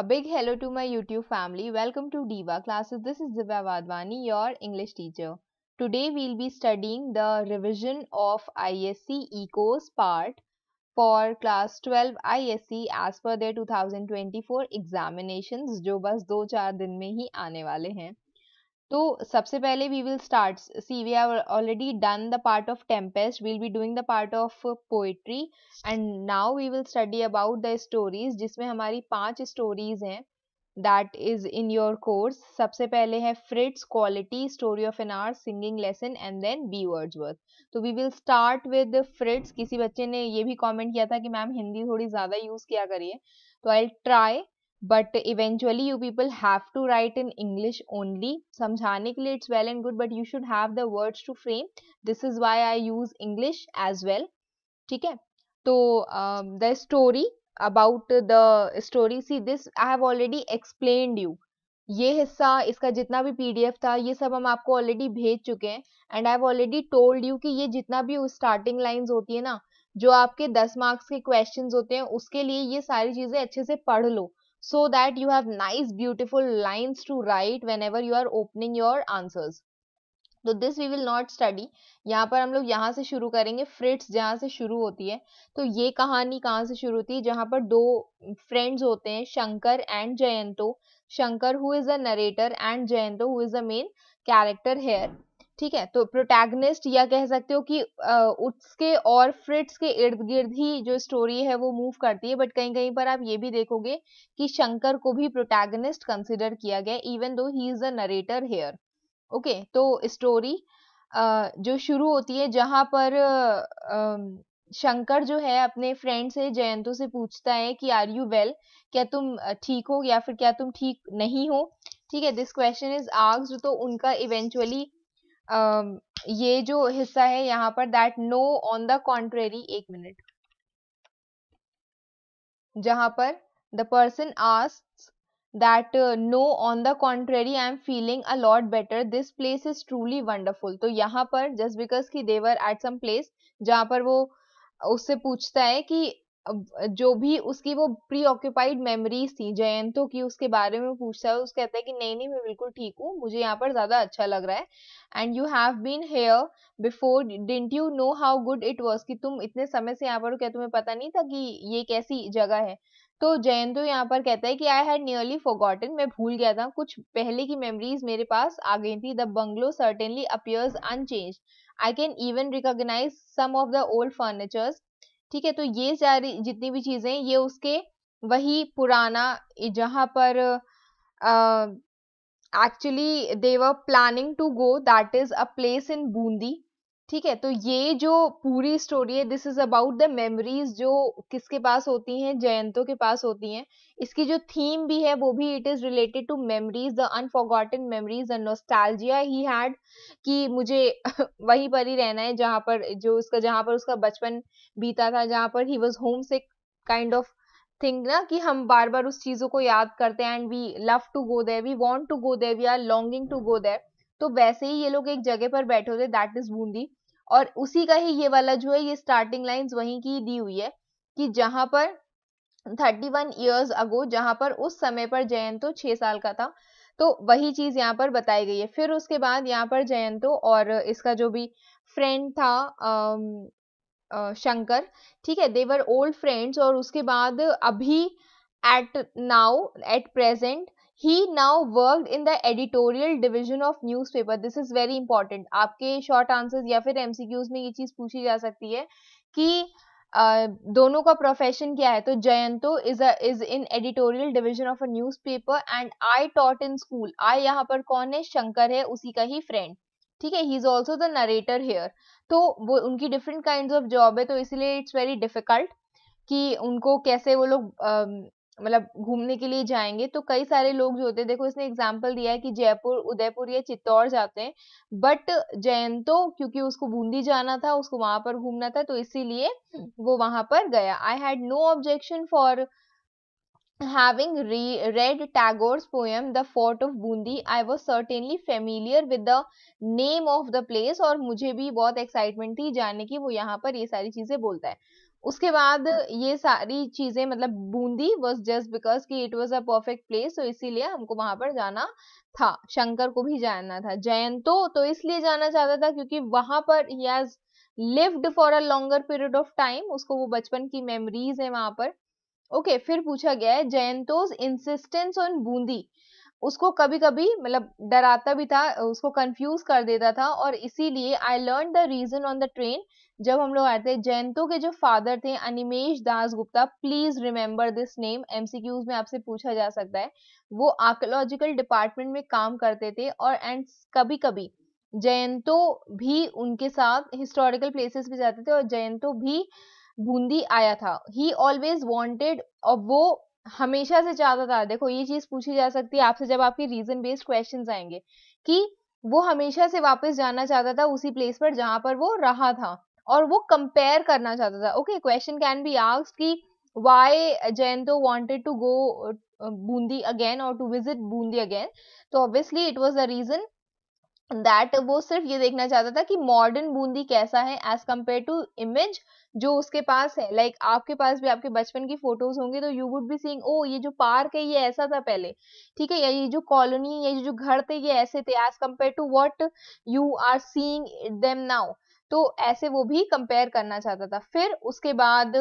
A big hello to my YouTube family. Welcome to Diva classes. This is Divya Vadwani, your English teacher. Today we'll be studying the revision of ISC Ecos part for class 12 ISC as per their 2024 examinations जो बस दो चार दिन में ही आने वाले हैं तो सबसे पहले we will start see we are already done the part of Tempest we'll be doing the part of poetry and now we will study about the stories जिसमें हमारी पांच स्टोरीज हैं that is in your course सबसे पहले है Fritz quality story of an R singing lesson and then be words worth तो we will start with Fritz किसी बच्चे ने ये भी कॉमेंट किया था कि मैम हिंदी थोड़ी ज़्यादा यूज़ किया करिए तो I try but eventually you people have to write in English only समझाने के लिए it's well and good but you should have the words to frame this is why I use English as well ठीक है तो the story about the story see this I have already explain you ये हिस्सा इसका जितना भी P D F था ये सब हम आपको ऑलरेडी भेज चुके हैं and I have already told you कि ये जितना भी स्टार्टिंग लाइंस होती है ना जो आपके दस मार्क्स के क्वेश्चन होते हैं उसके लिए ये सारी चीजें अच्छे से पढ़ लो so that you have nice beautiful lines to write whenever you are opening your answers तो this we will not study यहाँ पर हम लोग यहाँ से शुरू करेंगे फ्रिट्स जहाँ से शुरू होती है तो ये कहानी कहाँ से शुरू होती है जहाँ पर दो फ्रेंड्स होते हैं Shankar and Jayanto Shankar who is a narrator and Jayanto who is a main character here ठीक है तो प्रोटैगनिस्ट या कह सकते हो कि उसके और फ्रिट्स के इर्द गिर्द ही जो स्टोरी है वो मूव करती है बट कहीं कहीं पर आप ये भी देखोगे कि शंकर को भी प्रोटैगनिस्ट कंसिडर किया गया even though he is a narrator here okay तो स्टोरी जो शुरू होती है जहाँ पर शंकर जो है अपने फ्रेंड से जयंतो से पूछता है कि आर यू वेल क्या तुम ठीक हो या फिर क्या तुम ठीक नहीं हो ठीक है दिस क्वेश्चन इज आग तो उनका इवेंचुअली ये जो हिस्सा है यहाँ पर that no on the contrary एक मिनट जहां पर the person ask that no on the contrary I am feeling a lot better this place is truly wonderful तो यहाँ पर जस्ट बिकॉज की देवर एट सम प्लेस जहां पर वो उससे पूछता है कि जो भी उसकी वो प्री ऑक्यूपाइड मेमोरीज थी जयंतो की उसके बारे में पूछता है उस कहता है कि नहीं नहीं मैं बिल्कुल ठीक हूँ मुझे यहाँ पर ज्यादा अच्छा लग रहा है and you have been here before didn't you know how good it was कि तुम इतने समय से यहाँ पर क्या तुम्हें पता नहीं था कि ये कैसी जगह है तो जयंतो यहाँ पर कहता है कि आई हैड नियरली फॉरगॉटन मैं भूल गया था कुछ पहले की मेमोरीज मेरे पास आ गई थी the bungalow certainly appears unchange I can even recognise some of the old furnitures ठीक है तो ये सारी जितनी भी चीजें ये उसके वही पुराना जहां पर actually they were planning to go that is a place in Bundi ठीक है तो ये जो पूरी स्टोरी है this is about the memories जो किसके पास होती हैं जयंतों के पास होती हैं इसकी जो थीम भी है वो भी it is related to memories the unforgotten memories and nostalgia he had कि मुझे वहीं पर ही रहना है जहाँ पर जो उसका जहां पर उसका बचपन बीता था जहां पर he was homesick kind of thing ना कि हम बार बार उस चीज़ों को याद करते हैं and we love to go there we want to go there we are longing to go there तो वैसे ही ये लोग एक जगह पर बैठे होते दैट इज बूंदी और उसी का ही ये वाला जो है ये स्टार्टिंग लाइन वहीं की दी हुई है कि जहां पर 31 वन ईयर्स अगो जहां पर उस समय पर जयंतो तो छह साल का था तो वही चीज यहाँ पर बताई गई है फिर उसके बाद यहाँ पर जयंतो और इसका जो भी फ्रेंड था आ, आ, शंकर ठीक है देवर ओल्ड फ्रेंड्स और उसके बाद अभी at now at present he now worked in the editorial division of newspaper this is very important आपके शॉर्ट आंसर्स या फिर एमसीक्यूज में ये चीज पूछी जा सकती है कि आ, दोनों का प्रोफेशन क्या है तो Jayanto is is in editorial division of a newspaper and I taught in school I यहाँ पर कौन है शंकर है उसी का ही फ्रेंड ठीक है he is also the narrator here तो वो उनकी डिफरेंट काइंड ऑफ जॉब है तो इसलिए इट्स वेरी डिफिकल्ट कि उनको कैसे वो लोग मतलब घूमने के लिए जाएंगे तो कई सारे लोग जो होते हैं देखो इसने एग्जाम्पल दिया है कि जयपुर उदयपुर या चित्तौड़ जाते हैं बट जयंतो क्योंकि उसको बूंदी जाना था उसको वहां पर घूमना था तो इसीलिए हम्म। वो वहां पर गया I had no objection for having read Tagore's poem the fort of Bundi I was certainly familiar with the name of the place और मुझे भी बहुत एक्साइटमेंट थी जानने की वो यहाँ पर ये सारी चीजें बोलता है उसके बाद ये सारी चीजें मतलब बूंदी वॉज जस्ट बिकॉज कि it was a perfect place तो इसीलिए हमको वहां पर जाना था शंकर को भी जाना था जयंतो तो इसलिए जाना चाहता था क्योंकि वहां पर he lived for a longer period of time उसको वो बचपन की मेमोरीज है वहां पर ओके okay, फिर पूछा गया है जयंतोज इंसिस्टेंस ऑन बूंदी उसको कभी कभी मतलब डराता भी था उसको कंफ्यूज कर देता था और इसीलिए I learn the reason on the train जब हम लोग आते थे जयंतो के जो फादर थे Animesh Das Gupta please remember this name MCQs में आपसे पूछा जा सकता है वो आर्कोलॉजिकल डिपार्टमेंट में काम करते थे और एंड कभी कभी जयंतो भी उनके साथ हिस्टोरिकल प्लेसेस पे जाते थे और जयंतो भी बूंदी आया था ही ऑलवेज वॉन्टेड और वो हमेशा से चाहता था देखो ये चीज पूछी जा सकती है आपसे जब आपके रीजन बेस्ड क्वेश्चन आएंगे कि वो हमेशा से वापस जाना चाहता था उसी प्लेस पर जहां पर वो रहा था और वो कंपेयर करना चाहता था okay question can be ask कि why Jayanto wanted to go Bundi again और टू विजिट बूंदी अगेन तो obviously it was the reason that वो सिर्फ ये देखना चाहता था कि मॉडर्न बूंदी कैसा है एज कम्पेयर टू इमेज जो उसके पास है लाइक like, आपके पास भी आपके बचपन की फोटोज होंगे तो यू वुड बी सीइंग ओ ये जो पार्क है ये ऐसा था पहले ठीक है या ये जो कॉलोनी ये जो घर थे ये ऐसे थे as compare to what you are seeing them now तो ऐसे वो भी कंपेयर करना चाहता था फिर उसके बाद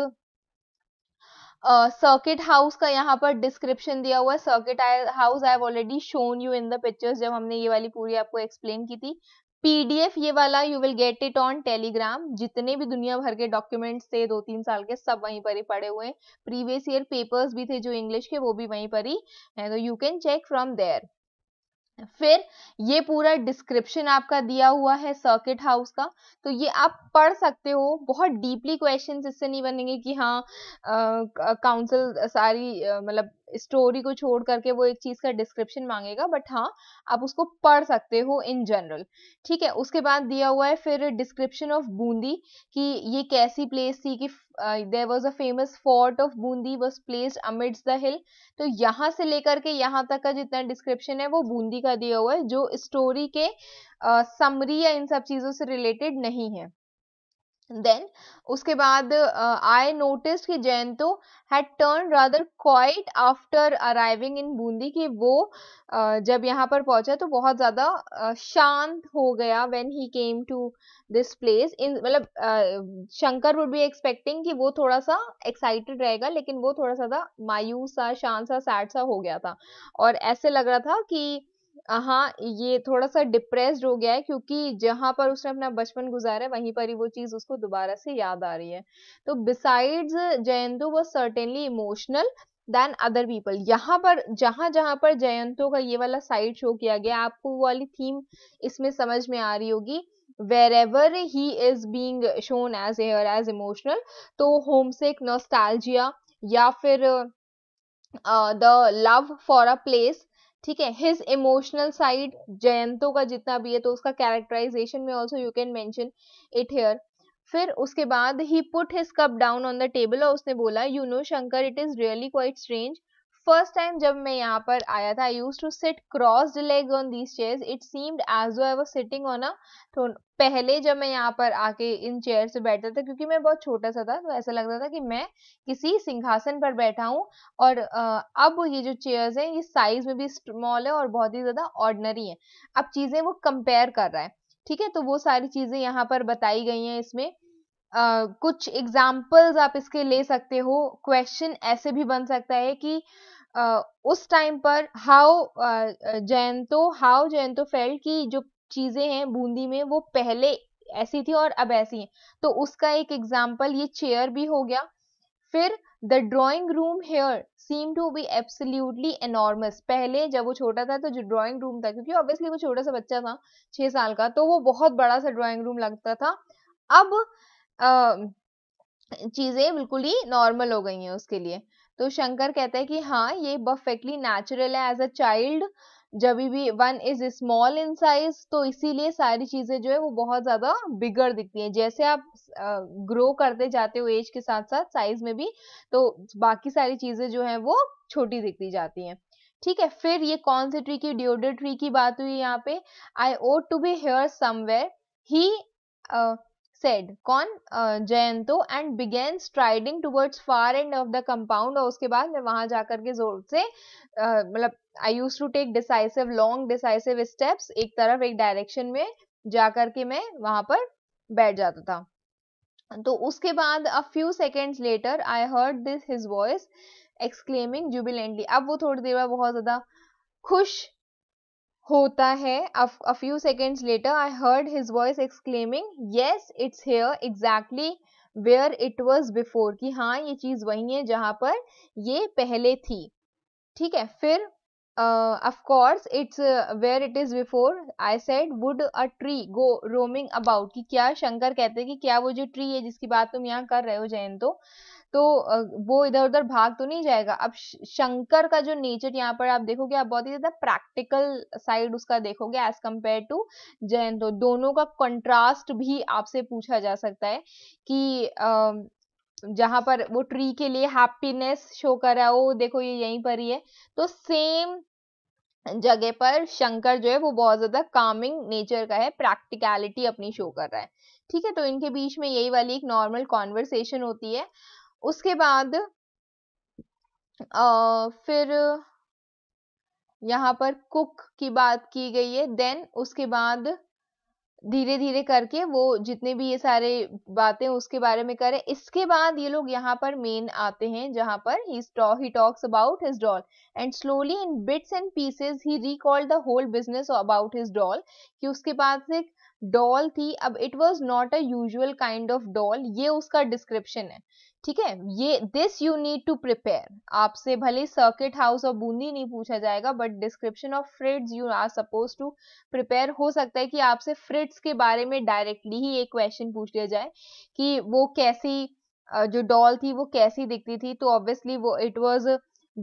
सर्किट uh, हाउस का यहाँ पर डिस्क्रिप्शन दिया हुआ है circuit house I already shown you in the pictures जब हमने ये वाली पूरी आपको एक्सप्लेन की थी पीडीएफ ये वाला you will get it on Telegram जितने भी दुनिया भर के डॉक्यूमेंट्स थे दो तीन साल के सब वहीं पर ही पड़े हुए हैं प्रीवियस ईयर पेपर्स भी थे जो इंग्लिश के वो भी वहीं पर ही है तो you can check from there फिर ये पूरा डिस्क्रिप्शन आपका दिया हुआ है सर्किट हाउस का तो ये आप पढ़ सकते हो बहुत डीपली क्वेश्चन इससे नहीं बनेंगे कि हाँ काउंसिल सारी मतलब स्टोरी को छोड़ करके वो एक चीज का डिस्क्रिप्शन मांगेगा बट हाँ आप उसको पढ़ सकते हो इन जनरल ठीक है उसके बाद दिया हुआ है फिर डिस्क्रिप्शन ऑफ बूंदी कि ये कैसी प्लेस थी कि uh, there was a famous fort of Bundi was placed amidst the hill तो यहाँ से लेकर के यहाँ तक का जितना description है वो बूंदी का दिया हुआ है जो story के uh, summary या इन सब चीज़ों से related नहीं है देन उसके बाद आई नोटिस कि Jayanto had turn rather quite after arriving in Bundi कि वो uh, जब यहाँ पर पहुंचा तो बहुत ज्यादा uh, शांत हो गया when he came to this place in मतलब शंकर वुड बी एक्सपेक्टिंग कि वो थोड़ा सा एक्साइटेड रहेगा लेकिन वो थोड़ा सा मायूस सा शांत सा सैड सा हो गया था और ऐसे लग रहा था कि हाँ ये थोड़ा सा डिप्रेस्ड हो गया है क्योंकि जहां पर उसने अपना बचपन गुजारा है वहीं पर ही वो चीज़ उसको दोबारा से याद आ रही है तो बिसाइड्स जयंतो वो certainly emotional then other people यहाँ पर जहां जहां पर जयंतो का ये वाला साइड शो किया गया आपको वो वाली थीम इसमें समझ में आ रही होगी wherever he is being shown as air as emotional तो एक नोस्टालजिया या फिर the love for a place ठीक है हिज इमोशनल साइड जयंतो का जितना भी है तो उसका कैरेक्टराइजेशन में also you can mention it here फिर उसके बाद he put his cup down on the table और उसने बोला you know Shankar it is really quite strange first time जब मैं यहाँ पर आया था I use to sit cross leg on these chair it seemed as I was sitting on a पहले जब मैं यहाँ पर आके इन चेयर से बैठता था क्योंकि मैं बहुत छोटा सा था तो ऐसा लगता था कि मैं किसी सिंहासन पर बैठा हूँ और अब ये जो चेयर्स हैं ये साइज में भी स्मॉल है और बहुत ही ज़्यादा ऑर्डनरी है अब चीज़ें वो कंपेयर कर रहा है ठीक है तो वो सारी चीज़ें यहाँ पर बताई गई हैं इसमें Uh, कुछ एग्जाम्पल्स आप इसके ले सकते हो क्वेश्चन ऐसे भी बन सकता है कि उस टाइम पर how Jayanto how Jayanto felt की जो चीज़ें हैं बूंदी में वो पहले ऐसी थी और अब ऐसी हैं तो उसका एक एग्जाम्पल ये चेयर भी हो गया फिर the drawing room here seem to be absolutely enormous पहले जब वो छोटा था तो जो ड्रॉइंग रूम था क्योंकि ऑब्वियसली वो छोटा सा बच्चा था छः साल का तो वो बहुत बड़ा सा ड्रॉइंग रूम लगता था अब चीज़ें बिल्कुल ही नॉर्मल हो गई हैं उसके लिए तो शंकर कहते हैं कि हाँ ये परफेक्टली नेचुरल है एज अ चाइल्ड जब भी one is small in size तो इसीलिए सारी चीजें जो है वो बहुत ज्यादा बिगर दिखती हैं जैसे आप ग्रो करते जाते हो एज के साथ साथ साइज में भी तो बाकी सारी चीजें जो है वो छोटी दिखती जाती हैं ठीक है फिर ये कौन से ट्री की डिओडर ट्री की बात हुई यहाँ पे I ought to be here somewhere he said कौन Jayanto and began striding towards far end of the compound और उसके बाद मैं वहां जाकर के जोर से मतलब I use to take decisive long decisive steps एक तरफ एक डायरेक्शन में जाकर के मैं वहां पर बैठ जाता था तो उसके बाद a few seconds later I heard this his voice exclaiming jubilantly अब वो थोड़ी देर बाद बहुत ज्यादा खुश होता है a few seconds later I heard his voice exclaiming yes it's here exactly where it was before कि हाँ ये चीज वही है जहां पर ये पहले थी ठीक है फिर of course it's where it is before I said would a tree go roaming about कि क्या शंकर कहते हैं कि क्या वो जो ट्री है जिसकी बात तुम यहाँ कर रहे हो जयंतो तो वो इधर उधर भाग तो नहीं जाएगा अब शंकर का जो नेचर यहाँ पर आप देखोगे आप बहुत ही ज्यादा प्रैक्टिकल साइड उसका देखोगे एज कम्पेयर टू जयंत तो दोनों का कंट्रास्ट भी आपसे पूछा जा सकता है कि आ, जहां पर वो ट्री के लिए हैप्पीनेस शो कर रहा है वो देखो ये यहीं पर ही है तो सेम जगह पर शंकर जो है वो बहुत ज्यादा कामिंग नेचर का है प्रैक्टिकलिटी अपनी शो कर रहा है ठीक है तो इनके बीच में यही वाली एक नॉर्मल कॉन्वर्सेशन होती है उसके बाद आ, फिर यहाँ पर कुक की बात की गई है देन उसके बाद धीरे धीरे करके वो जितने भी ये सारे बातें उसके बारे में करें इसके बाद ये लोग यहाँ पर मेन आते हैं जहाँ पर he talks about his doll and slowly in bits and pieces he recall the whole business about his doll कि उसके पास एक डॉल थी अब it was not a usual kind of doll ये उसका डिस्क्रिप्शन है ठीक है ये this you need to prepare आपसे भले सर्किट हाउस और बूंदी नहीं पूछा जाएगा but description of Fritz you are suppose to prepare हो सकता है कि आपसे फ्रिड्स के बारे में डायरेक्टली ही एक क्वेश्चन पूछ लिया जाए कि वो कैसी जो डॉल थी वो कैसी दिखती थी तो ऑब्वियसली वो it was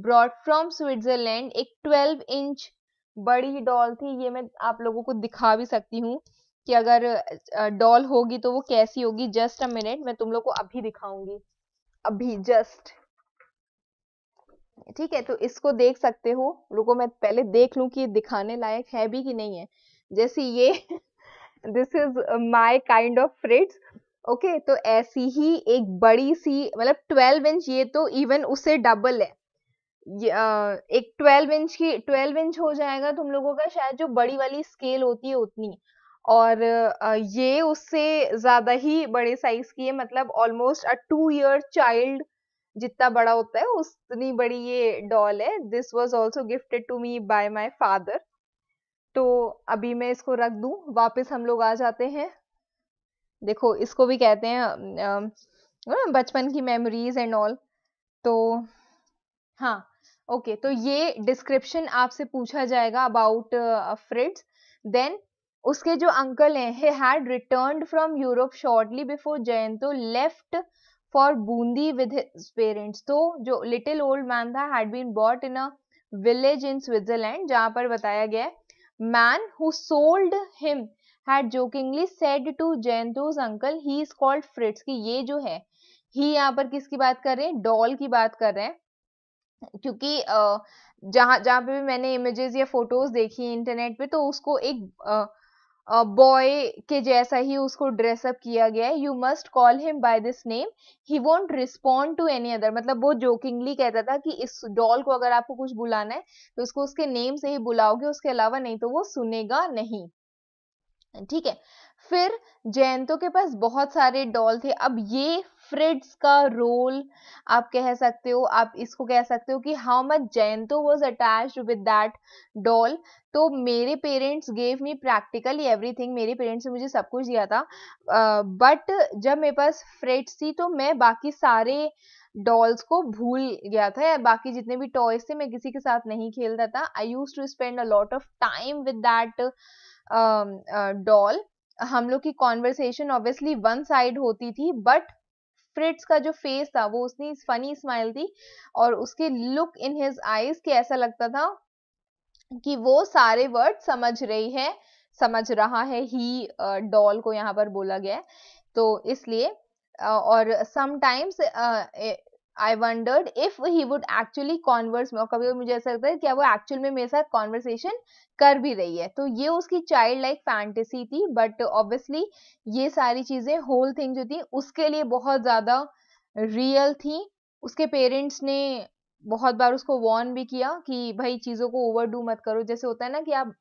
brought from Switzerland एक ट्वेल्व इंच बड़ी डॉल थी ये मैं आप लोगों को दिखा भी सकती हूँ कि अगर डॉल होगी तो वो कैसी होगी जस्ट अ मिनट मैं तुम लोग को अभी दिखाऊंगी अभी जस्ट ठीक है तो इसको देख सकते हो रुको मैं पहले देख लूं कि दिखाने लायक है भी कि नहीं है जैसे ये this is my kind of Fritz okay तो ऐसी ही एक बड़ी सी मतलब ट्वेल्व इंच ये तो इवन उसे डबल है एक ट्वेल्व इंच की ट्वेल्व इंच हो जाएगा तुम लोगों का शायद जो बड़ी वाली स्केल होती है उतनी और ये उससे ज़्यादा ही बड़े साइज़ की है मतलब almost a two year child जितना बड़ा होता है उतनी बड़ी ये डॉल है this was also gifted to me by my father तो अभी मैं इसको रख दूं वापस हम लोग आ जाते हैं देखो इसको भी कहते हैं बचपन की मेमोरीज एंड ऑल तो हाँ ओके तो ये डिस्क्रिप्शन आपसे पूछा जाएगा अबाउट फ्रिड्स देन उसके जो अंकल हैं he had return from Europe shortly before Jayanto left for Bundi with his parents तो जो लिटिल ओल्ड मैन था had been bought in a village in Switzerland जहाँ पर बताया गया है man who sold him had jokingly said to Jayanto's uncle he is called Fritz की ये जो है ही यहाँ पर किसकी बात कर रहे हैं डॉल की बात कर रहे हैं क्योंकि जहाँ जहाँ पे भी मैंने इमेजेस या फोटोज देखी इंटरनेट पे तो उसको एक आ, बॉय के जैसा ही उसको ड्रेसअप किया गया है you must call him by this name he won't respond to any other मतलब वो जोकिंगली कहता था कि इस डॉल को अगर आपको कुछ बुलाना है तो उसको उसके नेम से ही बुलाओगे उसके अलावा नहीं तो वो सुनेगा नहीं ठीक है फिर जयंतो के पास बहुत सारे डॉल थे अब ये फ्रिड्स का रोल आप कह सकते हो आप इसको कह सकते हो कि how much Jayanto was attach with that doll तो मेरे parents gave me practically everything मेरे पेरेंट्स ने मुझे सब कुछ दिया था बट uh, जब मेरे पास फ्रिड्स थी तो मैं बाकी सारे डॉल्स को भूल गया था बाकी जितने भी टॉयज थे मैं किसी के साथ नहीं खेलता था I use to spend a lot of time with that doll हम लोग की कॉन्वर्सेशन ऑब्वियसली वन साइड होती थी बट फ्रिट्स का जो फेस था वो उसने फनी स्माइल थी और उसके लुक इन हिज आईज के ऐसा लगता था कि वो सारे वर्ड समझ रही है समझ रहा है ही डॉल uh, को यहाँ पर बोला गया तो इसलिए uh, और sometimes I wondered if he would actually converse कभी मुझे ऐसा लगता है क्या वो एक्चुअल में मेरे साथ कॉन्वर्सेशन कर भी रही है तो ये उसकी चाइल्ड लाइक फैंटेसी थी बट ऑब्वियसली ये सारी चीज़ें होल थिंग जो थी उसके लिए बहुत ज़्यादा रियल थी उसके पेरेंट्स ने बहुत बार उसको वॉर्न भी किया कि भाई चीज़ों को ओवर डू मत करो जैसे होता है ना कि आप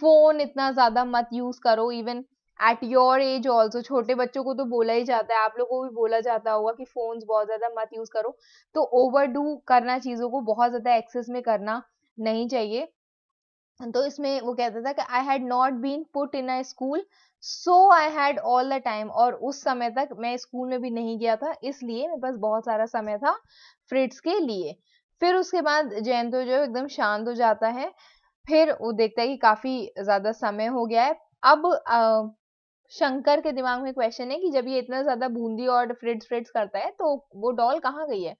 फ़ोन इतना ज़्यादा मत यूज़ करो even at your age also छोटे बच्चों को तो बोला ही जाता है आप लोगों को भी बोला जाता होगा कि फोन्स बहुत ज़्यादा मत यूज़ करो तो ओवर डू करना चीज़ों को बहुत ज़्यादा एक्सेस में करना नहीं चाहिए तो इसमें वो कहता था कि I had not been put in a school so I had all the time और उस समय तक मैं स्कूल में भी नहीं गया था इसलिए मेरे पास बहुत सारा समय था फ्रिट्स के लिए फिर उसके बाद तो जो एकदम शांत हो जाता है फिर वो देखता है कि काफ़ी ज़्यादा समय हो गया है अब शंकर के दिमाग में क्वेश्चन है कि जब ये इतना ज्यादा बूंदी और फ्रिट्स फ्रिट्स करता है तो वो डॉल कहाँ गई है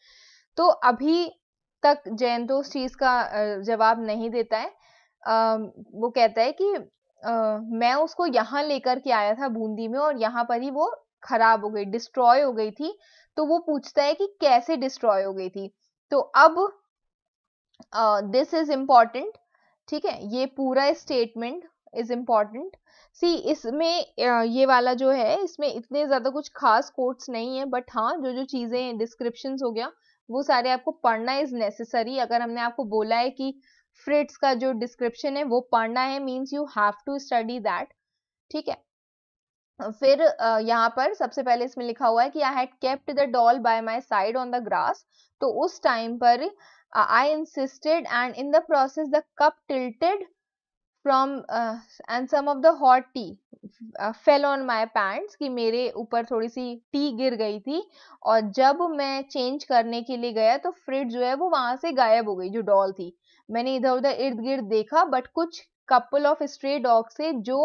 तो अभी तक जयंत तो उस चीज का जवाब नहीं देता है आ, वो कहता है कि आ, मैं उसको यहाँ लेकर के आया था बूंदी में और यहाँ पर ही वो खराब हो गई डिस्ट्रॉय हो गई थी तो वो पूछता है कि कैसे डिस्ट्रॉय हो गई थी तो अब दिस इज इम्पॉर्टेंट ठीक है ये पूरा स्टेटमेंट इज इम्पॉर्टेंट सी इसमें ये वाला जो है इसमें इतने ज़्यादा कुछ खास कोट्स नहीं है बट हाँ जो जो चीज़ें डिस्क्रिप्शन हो गया वो सारे आपको पढ़ना इज नेसेसरी अगर हमने आपको बोला है कि फ्रिट्स का जो डिस्क्रिप्शन है वो पढ़ना है means you have to study that ठीक है फिर यहाँ पर सबसे पहले इसमें लिखा हुआ है कि I had kept the doll by my side on the grass तो उस टाइम पर I insisted and in the process the cup tilted from and some of the hot tea fell on my pants कि मेरे ऊपर थोड़ी C T गिर गई थी और जब मैं चेंज करने के लिए गया तो फ्रिज जो है वो वहां से गायब हो गई जो डॉल थी मैंने इधर उधर इर्द गिर्द देखा बट कुछ कपल ऑफ स्ट्रे डॉग से जो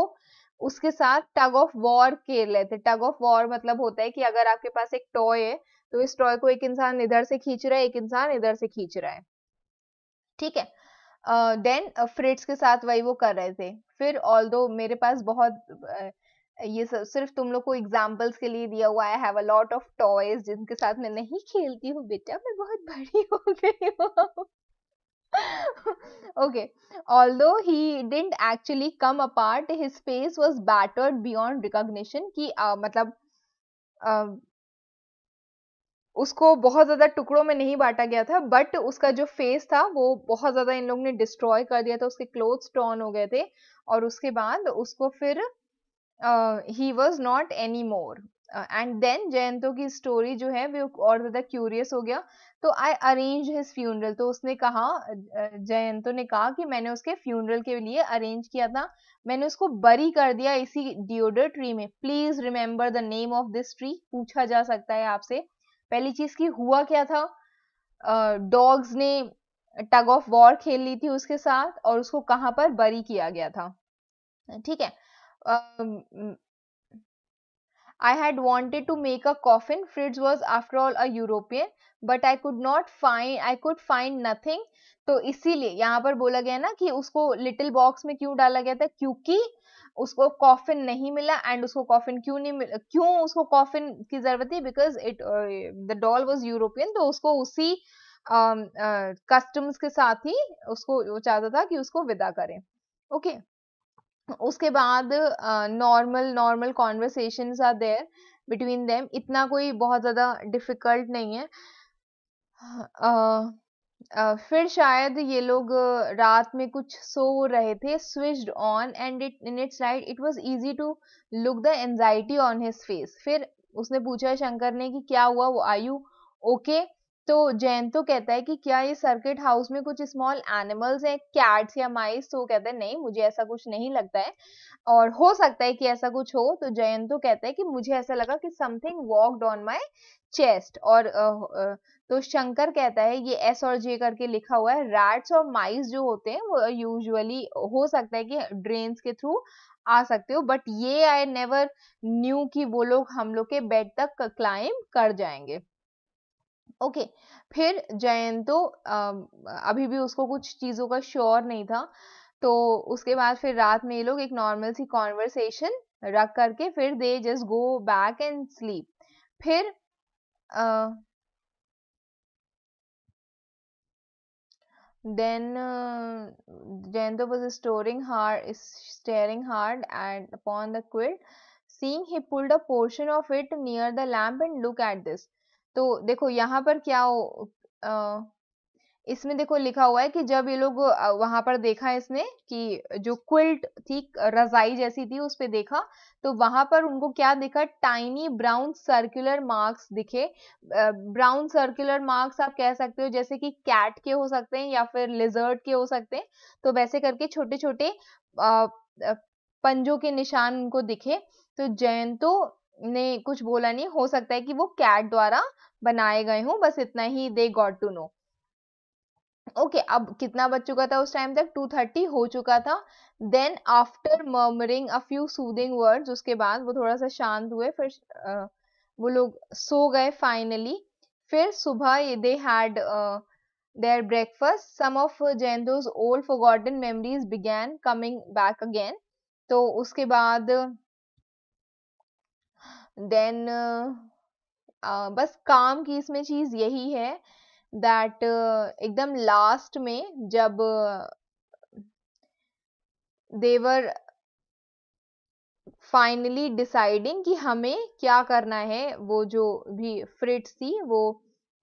उसके साथ टग ऑफ वॉर खेल रहे थे टग ऑफ वॉर मतलब होता है कि अगर आपके पास एक टॉय है तो इस टॉय को एक इंसान इधर से खींच रहा है एक इंसान इधर से खींच रहा है ठीक है देन फ्रिट्स के साथ वही वो कर रहे थे फिर ऑल दो मेरे पास बहुत ये सिर्फ तुम लोग को एग्जाम्पल्स के लिए दिया हुआ I have a lot of toys जिनके साथ मैं नहीं खेलती हूँ बेटा मैं बहुत बड़ी हो गई okay although he didn't actually come apart his face was battered beyond recognition की uh, मतलब uh, उसको बहुत ज़्यादा टुकड़ों में नहीं बांटा गया था बट उसका जो फेस था वो बहुत ज़्यादा इन लोगों ने डिस्ट्रॉय कर दिया था उसके क्लोथ्स टॉर्न हो गए थे और उसके बाद उसको फिर he was not any more and then Jayanto की स्टोरी जो है वो और ज़्यादा क्यूरियस हो गया तो आई अरेंज हिज फ्यूनरल तो उसने कहा जयंतो ने कहा कि मैंने उसके फ्यूनरल के लिए अरेंज किया था मैंने उसको बरी कर दिया इसी डिओडर ट्री में please remember the name of this tree पूछा जा सकता है आपसे पहली चीज की हुआ क्या था डॉग्स ने टग ऑफ वॉर खेल ली थी उसके साथ और उसको कहाँ पर बरी किया गया था ठीक है I had wanted to make a coffin Fritz was after all a European but I could not find I could find nothing तो इसीलिए यहाँ पर बोला गया ना कि उसको लिटिल बॉक्स में क्यों डाला गया था क्योंकि उसको कॉफिन नहीं मिला एंड उसको कॉफिन क्यों नहीं मिला क्यों उसको कॉफिन की जरूरत थी because it the doll was European तो उसको उसी कस्टम्स um, uh, uh, के साथ ही उसको वो चाहता था कि उसको विदा करें ओके okay. उसके बाद normal normal conversation are there between them इतना कोई बहुत ज़्यादा डिफिकल्ट नहीं है uh, फिर शायद ये लोग रात में कुछ सो रहे थे switched on and it in its light it was easy to look the anxiety on his face फिर उसने पूछा शंकर ने कि क्या हुआ वो आर यू ओके तो जैन तो कहता है कि क्या ये सर्किट हाउस में कुछ स्मॉल एनिमल्स हैं कैट्स या माइस तो वो कहता है नहीं मुझे ऐसा कुछ नहीं लगता है और हो सकता है कि ऐसा कुछ हो तो जयंत तो कहता है कि मुझे ऐसा लगा कि something walked on my chest और तो शंकर कहता है ये एस और जे करके लिखा हुआ है रैट्स और माइस जो होते हैं वो यूजुअली हो सकता है कि ड्रेन्स के थ्रू आ सकते हो बट ये आई नेवर न्यू कि वो लोग हम लोग के बेड तक क्लाइम कर जाएंगे ओके okay, फिर जयंत तो अभी भी उसको कुछ चीज़ों का श्योर नहीं था तो उसके बाद फिर रात में ये लोग एक नॉर्मल सी कॉन्वर्सेशन रख करके फिर they just go back and sleep फिर आ, Then uh, was staring hard, staring hard at upon the quilt. Seeing he pulled a portion of it near the lamp and look at this. तो देखो यहाँ पर क्या हो, uh, इसमें देखो लिखा हुआ है कि जब ये लोग वहां पर देखा इसने कि जो क्विल्ट थी रजाई जैसी थी उस पर देखा तो वहां पर उनको क्या दिखा टाइनी ब्राउन सर्कुलर मार्क्स दिखे ब्राउन सर्कुलर मार्क्स आप कह सकते हो जैसे कि कैट के हो सकते हैं या फिर लिजर्ट के हो सकते हैं तो वैसे करके छोटे छोटे पंजों के निशान उनको दिखे तो जयंतो ने कुछ बोला नहीं हो सकता है कि वो कैट द्वारा बनाए गए हों बस इतना ही they got to know okay okay, अब कितना बच चुका था उस टाइम तक 230 हो चुका था then after murmuring a few soothing words उसके बाद वो थोड़ा सा शांत हुए फिर वो लोग सो गए फाइनली फिर सुबह they had their breakfast some of Jayanto's old forgotten memories began coming back again तो उसके बाद देन uh, बस काम की इसमें चीज यही है दैट uh, एकदम लास्ट में जब देवर फाइनली डिसाइडिंग कि हमें क्या करना है वो जो भी फ्रिट्स थी वो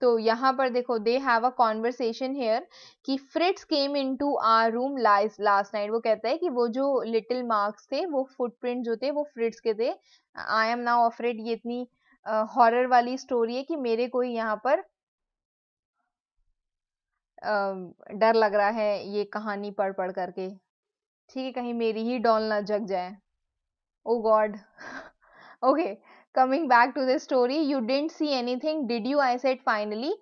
तो यहाँ पर देखो they have a conversation here कि Fritz came into our room lice last night वो कहता है कि वो जो लिटिल मार्क्स थे वो फुटप्रिंट जो थे वो फ्रिट्स के थे आई एम नाउ अफ्रेड ये इतनी हॉरर uh, वाली स्टोरी है कि मेरे कोई यहाँ पर डर लग रहा है ये कहानी पढ़ पढ़ करके ठीक है कहीं मेरी ही डॉल ना जग जाए oh God okay coming back to the story you didn't see anything did you I said finally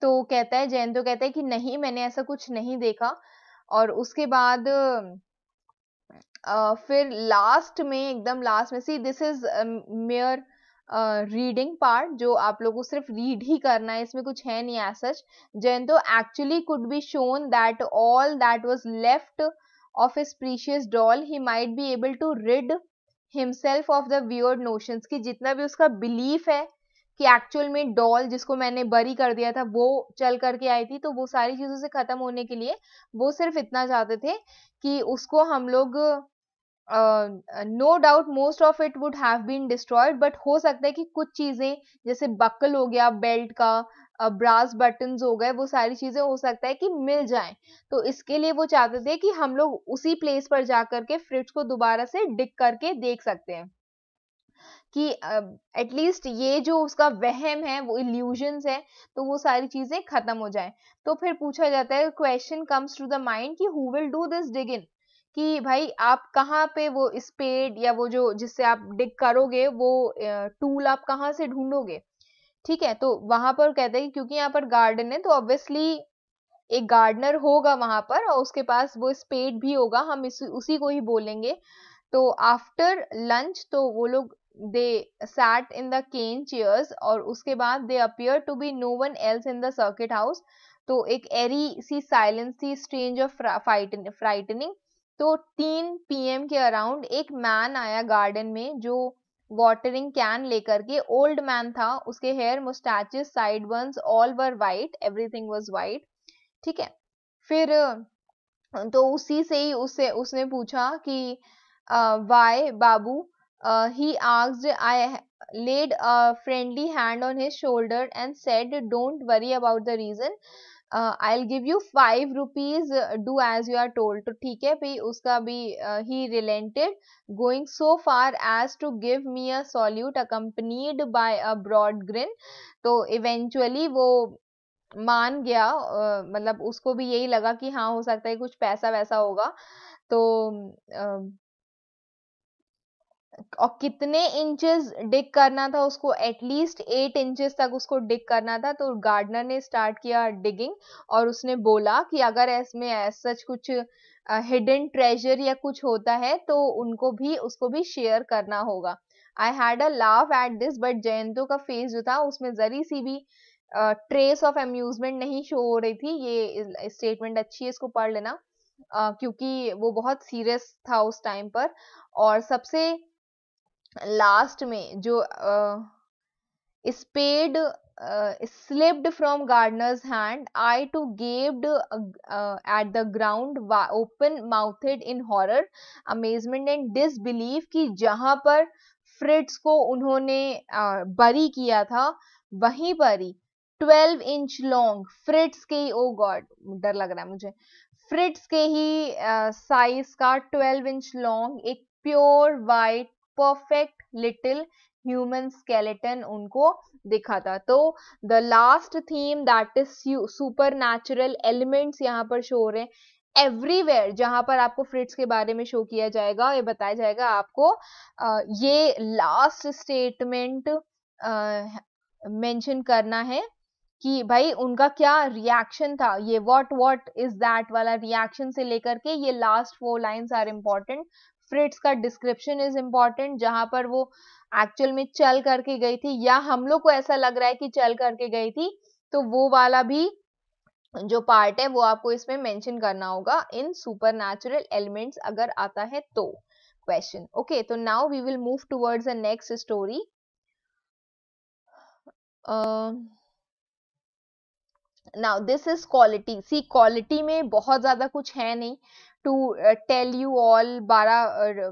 तो कहता है जैन तो कहता है कि नहीं मैंने ऐसा कुछ नहीं देखा और उसके बाद आ, फिर लास्ट में एकदम लास्ट में see this is mere reading uh, part जो आप लोगों को सिर्फ रीड ही करना है इसमें कुछ है नहीं एज सच तो actually could be shown that all that was left of his precious doll he might be able to rid himself of the weird notions की जितना भी उसका बिलीफ है कि एक्चुअल में डॉल जिसको मैंने बरी कर दिया था वो चल करके आई थी तो वो सारी चीज़ों से ख़त्म होने के लिए वो सिर्फ इतना चाहते थे कि उसको हम लोग no doubt most of it would have been destroyed but हो सकता है कि कुछ चीज़ें जैसे बकल हो गया बेल्ट का ब्रास uh, हो गए वो सारी चीज़ें हो सकता है कि मिल जाए तो इसके लिए वो चाहते थे कि हम लोग उसी प्लेस पर जाकर के फ्रिज को दोबारा से डिक करके देख सकते हैं कि एटलीस्ट uh, ये जो उसका वहम है वो इल्यूजन है तो वो सारी चीज़ें खत्म हो जाए तो फिर पूछा जाता है question comes to the mind कि who will do this dig in कि भाई आप कहाँ पे वो स्पेड या वो जो जिससे आप डिग करोगे वो टूल आप कहाँ से ढूंढोगे ठीक है तो वहां पर कहते हैं क्योंकि यहाँ पर गार्डन है तो ऑब्वियसली एक गार्डनर होगा वहां पर और उसके पास वो स्पेड भी होगा हम इस उसी को ही बोलेंगे तो आफ्टर लंच तो वो लोग they sat in the cane chairs और उसके बाद they appear to be no one else in the circuit house तो एक एरी सी साइलेंस थी स्ट्रेंज ऑफ फ्राइटनिंग तो तीन पीएम के अराउंड एक मैन आया गार्डन में जो वाटरिंग कैन लेकर के ओल्ड मैन था उसके hair moustaches side ones all were white everything was white ठीक है फिर तो उसी से ही उससे उसने पूछा कि why babu he asked I laid a friendly hand on his shoulder and said don't worry about the reason I give you five rupees do as you are told तो ठीक है भाई उसका भी uh, he relented going so far as to give me a salute accompanied by a broad grin तो eventually वो मान गया आ, uh, मतलब उसको भी यही लगा कि हाँ हो सकता है कुछ पैसा वैसा होगा तो आ, um, और कितने इंचेस डिक करना था उसको एटलीस्ट एट इंचेस तक उसको डिक करना था तो गार्डनर ने स्टार्ट किया डिगिंग और उसने बोला कि अगर इसमें सच कुछ हिडन ट्रेजर या कुछ होता है तो उनको भी उसको भी शेयर करना होगा आई हैड अ लाव एट दिस बट जयंतो का फेस जो था उसमें जरी सी भी ट्रेस ऑफ एम्यूजमेंट नहीं शो हो रही थी ये स्टेटमेंट अच्छी है इसको पढ़ लेना uh, क्योंकि वो बहुत सीरियस था उस टाइम पर और सबसे लास्ट में जो spade slipped from gardener's hand I too gaped at the ground open mouthed in horror amazement and disbelief कि जहां पर फ्रिट्स को उन्होंने बरी किया था वहीं पर ही ट्वेल्व इंच लॉन्ग फ्रिट्स के ही ओ oh गॉड डर लग रहा है मुझे फ्रिट्स के ही साइज का ट्वेल्व इंच लॉन्ग एक pure white perfect little human skeleton उनको दिखा था तो the last theme that is super natural elements यहाँ पर शो हो रहे हैं एवरीवेयर जहां पर आपको फ्रिट्स के बारे में शो किया जाएगा ये बताया जाएगा आपको आ, ये लास्ट स्टेटमेंट मेंशन करना है कि भाई उनका क्या रिएक्शन था ये व्हाट व्हाट इज दैट वाला रिएक्शन से लेकर के ये last four lines are important Fritz का डिस्क्रिप्शन इज इम्पॉर्टेंट जहां पर वो एक्चुअल में चल करके गई थी या हम लोग को ऐसा लग रहा है कि चल करके गई थी तो वो वाला भी जो पार्ट है वो आपको इसमें मेंशन करना होगा इन सुपर एलिमेंट्स अगर आता है तो क्वेश्चन ओके तो now we will move towards a next story now this is quality see quality में बहुत ज़्यादा कुछ है नहीं टू टेल यू ऑल बारह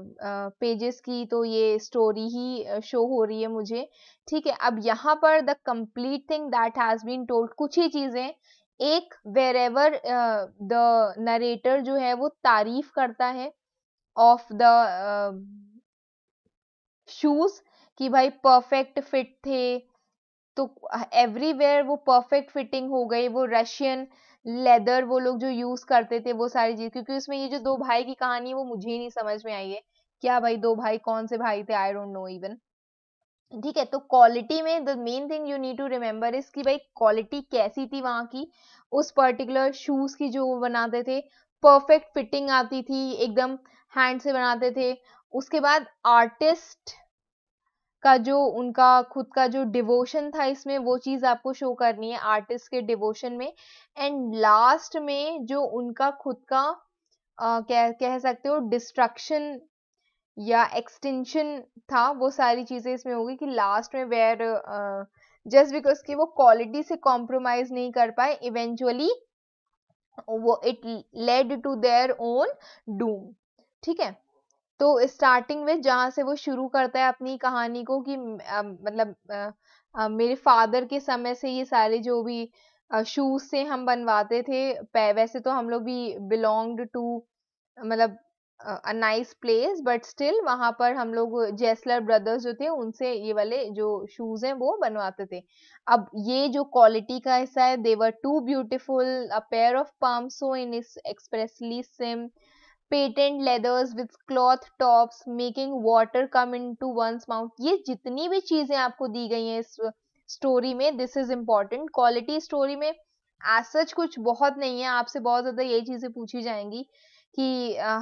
पेजेस की तो ये स्टोरी ही शो हो रही है मुझे ठीक है अब यहाँ पर the complete thing that has been told कुछ ही चीज़ें एक वेर एवर द नरेटर जो है वो तारीफ करता है ऑफ द शूज कि भाई परफेक्ट फिट थे तो एवरीवेयर वो परफेक्ट फिटिंग हो गई वो रशियन लेदर वो लोग जो यूज करते थे वो सारी चीज क्योंकि उसमें ये जो दो भाई की कहानी है वो मुझे ही नहीं समझ में आई है क्या भाई दो भाई कौन से भाई थे आई डोंट नो इवन ठीक है तो क्वालिटी में the main thing you need to remember is कि भाई क्वालिटी कैसी थी वहाँ की उस पर्टिकुलर शूज की जो वो बनाते थे परफेक्ट फिटिंग आती थी एकदम हैंड से बनाते थे उसके बाद आर्टिस्ट का जो उनका खुद का जो डिवोशन था इसमें वो चीज़ आपको शो करनी है आर्टिस्ट के डिवोशन में एंड लास्ट में जो उनका खुद का आ, कह कह सकते हो डिस्ट्रक्शन या एक्सटेंशन था वो सारी चीज़ें इसमें होगी कि लास्ट में वेयर जस्ट बिकॉज की वो क्वालिटी से कॉम्प्रोमाइज नहीं कर पाए इवेंचुअली वो it led to their own doom ठीक है तो स्टार्टिंग में जहाँ से वो शुरू करता है अपनी कहानी को कि मतलब मेरे फादर के समय से ये सारे जो भी शूज से हम बनवाते थे वैसे तो हम लोग भी बिलोंग्ड टू मतलब a nice place but still वहां पर हम लोग जेसलर ब्रदर्स जो थे उनसे ये वाले जो शूज हैं वो बनवाते थे अब ये जो क्वालिटी का हिस्सा है there were two beautiful a pair of pump so inexpressibly slim patent leathers with cloth tops making water come into one's mouth ये जितनी भी चीजें आपको दी गई हैं इस स्टोरी में this is important quality story में एज सच कुछ बहुत नहीं है आपसे बहुत ज्यादा ये चीजें पूछी जाएंगी कि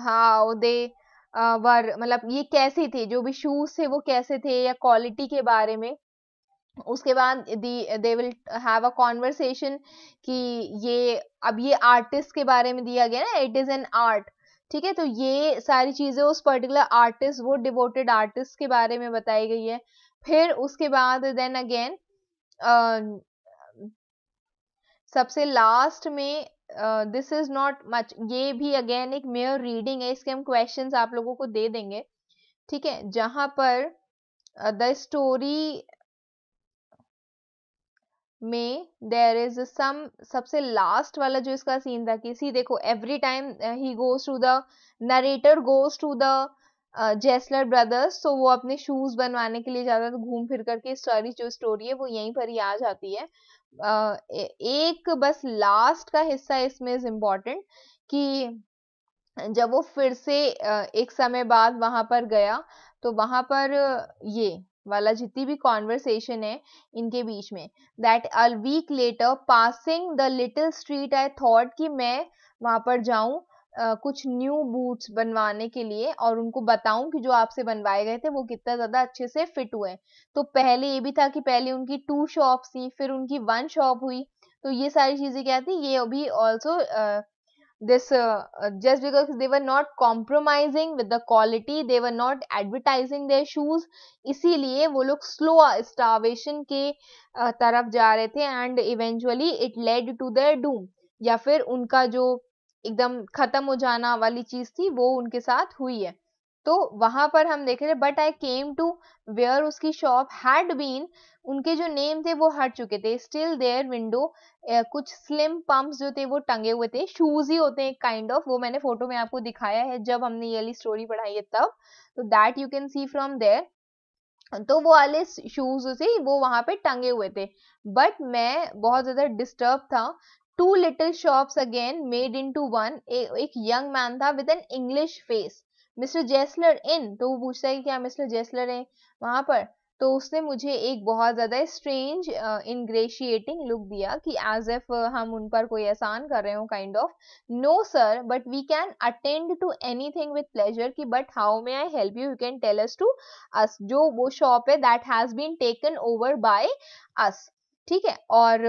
हाउ दे वर मतलब ये कैसे थे जो भी शूज थे वो कैसे थे या क्वालिटी के बारे में उसके बाद the they will have a conversation कि ये अब ये आर्टिस्ट के बारे में दिया गया ना इट इज एन आर्ट ठीक है तो ये सारी चीज़ें उस पर्टिकुलर आर्टिस्ट वो डिवोटेड आर्टिस्ट के बारे में बताई गई है फिर उसके बाद देन अगेन सबसे लास्ट में दिस इज नॉट मच ये भी अगेन एक मेयर रीडिंग है इसके हम क्वेश्चन आप लोगों को दे देंगे ठीक है जहां पर द स्टोरी में देर इज सम सबसे लास्ट वाला जो इसका सीन था कि सी देखो every time he goes to the narrator goes to the Gessler brothers तो वो अपने शूज बनवाने के लिए जाता है तो घूम फिर करके स्टोरी जो स्टोरी है वो यहीं पर ही आ जाती है uh, एक बस लास्ट का हिस्सा इसमें इज इम्पॉर्टेंट कि जब वो फिर से uh, एक समय बाद वहां पर गया तो वहां पर uh, ये वाला जितनी भी कॉन्वर्सेशन है इनके बीच में that a week later passing the little street I thought कि मैं वहाँ पर जाऊँ कुछ न्यू बूट्स बनवाने के लिए और उनको बताऊँ कि जो आपसे बनवाए गए थे वो कितना ज़्यादा अच्छे से फिट हुए तो पहले ये भी था कि पहले उनकी टू शॉप थी फिर उनकी वन शॉप हुई तो ये सारी चीज़ें क्या थी ये अभी also uh, this uh, just because they were not compromising with the quality they were not advertising their shoes इसीलिए wo log slow starvation ke uh, taraf ja rahe the and eventually it led to their doom ya fir unka jo ekdam khatam ho jana wali cheez thi wo unke sath hui hai तो वहां पर हम देख रहे but I came to where उसकी shop had been उनके जो name थे वो हट चुके थे स्टिल देयर विंडो कुछ स्लिम पंप जो थे वो टंगे हुए थे शूज ही होते हैं काइंड ऑफ वो मैंने फोटो में आपको दिखाया है जब हमने ये वाली स्टोरी पढ़ाई है तब तो that you can see from there तो वो वाले शूज से वो वहां पे टंगे हुए थे बट मैं बहुत ज्यादा डिस्टर्ब था two little shops again made into one वन एक यंग मैन था with an English face mister Gessler in तो वो पूछता है कि क्या मिस्टर जेसलर है वहां पर तो उसने मुझे एक बहुत ज़्यादा स्ट्रेंज इनग्रेशिएटिंग लुक दिया कि एज एफ हम उन पर कोई एहसान कर रहे हो kind of no sir but we can attend to anything with pleasure की but how may I help you you can tell us to us जो वो शॉप है that has been taken over by us ठीक है और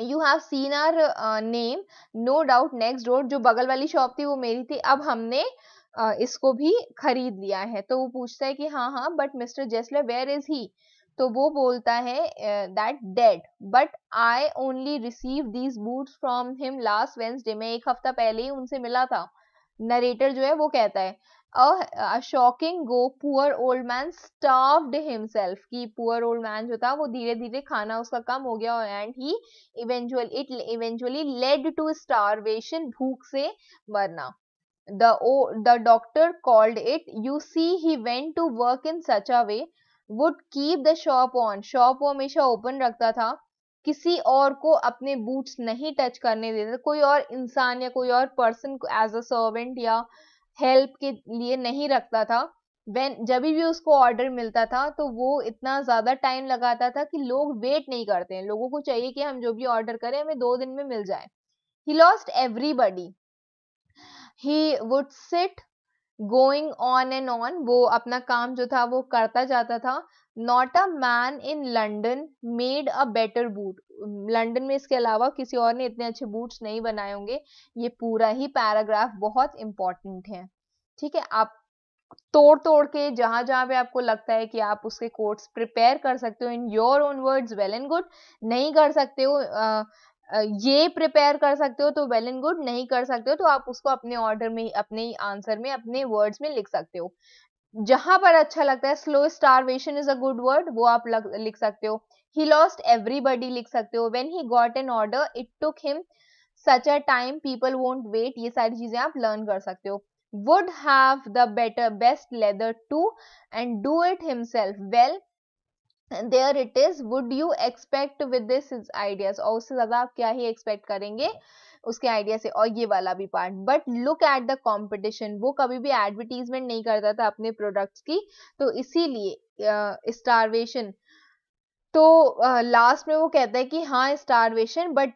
you have seen our name no doubt next door जो बगल वाली शॉप थी वो मेरी थी अब हमने uh, इसको भी खरीद लिया है तो वो पूछता है कि हाँ हाँ but Mr Gessler where is he तो वो बोलता है that dead but I only receive these boots from him last Wednesday मैं एक हफ्ता पहले ही उनसे मिला था नरेटर जो है वो कहता है a shocking go poor old man starved himself कि पुअर ओल्ड मैन जो था वो धीरे धीरे खाना उसका कम हो गया and he eventually it eventually led to starvation भूख से मरना the oh, the doctor called it you see he went to work in such a way would keep the shop on shop वो हमेशा open रखता था किसी और को अपने बूट्स नहीं टच करने देता कोई और इंसान या कोई और पर्सन को एज अ सर्वेंट या हेल्प के लिए नहीं रखता था वेन जब भी उसको ऑर्डर मिलता था तो वो इतना ज़्यादा टाइम लगाता था कि लोग वेट नहीं करते हैं लोगों को चाहिए कि हम जो भी ऑर्डर करें हमें दो दिन में मिल जाए he lost everybody he would sit going on and on वो अपना काम जो था वो करता जाता था not a man in London made a better boot London में इसके अलावा किसी और ने इतने अच्छे बूट्स नहीं बनाए होंगे ये पूरा ही पैराग्राफ बहुत इंपॉर्टेंट है ठीक है आप तोड़ तोड़ के जहां जहां पे आपको लगता है कि आप उसके कोर्ट्स प्रिपेयर कर सकते हो in your own words well and good नहीं कर सकते हो ये प्रिपेयर कर सकते हो तो वेल एंड गुड नहीं कर सकते हो तो आप उसको अपने ऑर्डर में अपने आंसर में अपने वर्ड्स में लिख सकते हो जहां पर अच्छा लगता है slow starvation is a good word वो आप लग, लिख सकते हो ही लॉस्ट एवरीबडी लिख सकते हो when he got an order it took him such a time people won't wait ये सारी चीजें आप लर्न कर सकते हो would have the better best leather too and do it himself well there it is would you expect with this ideas और उससे ज्यादा आप क्या ही एक्सपेक्ट करेंगे उसके आइडिया से और ये वाला भी part but look at the competition वो कभी भी एडवर्टीजमेंट नहीं करता था अपने प्रोडक्ट्स की तो इसीलिए स्टारवेशन uh, तो लास्ट uh, में वो कहता है कि हाँ starvation but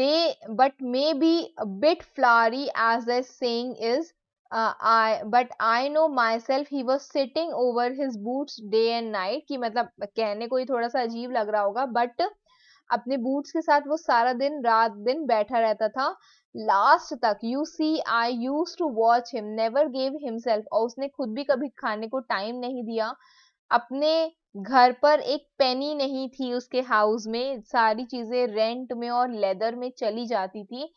they but may be bit flowery as the saying is I but I know myself he was sitting over his boots day and night कि मतलब कहने को ही थोड़ा सा अजीब लग रहा होगा बट अपने बूट्स के साथ वो सारा दिन रात दिन बैठा रहता था लास्ट तक you see I use to watch him never gave himself और उसने खुद भी कभी खाने को टाइम नहीं दिया अपने घर पर एक पेनी नहीं थी उसके हाउस में सारी चीजें रेंट में और लेदर में चली जाती थी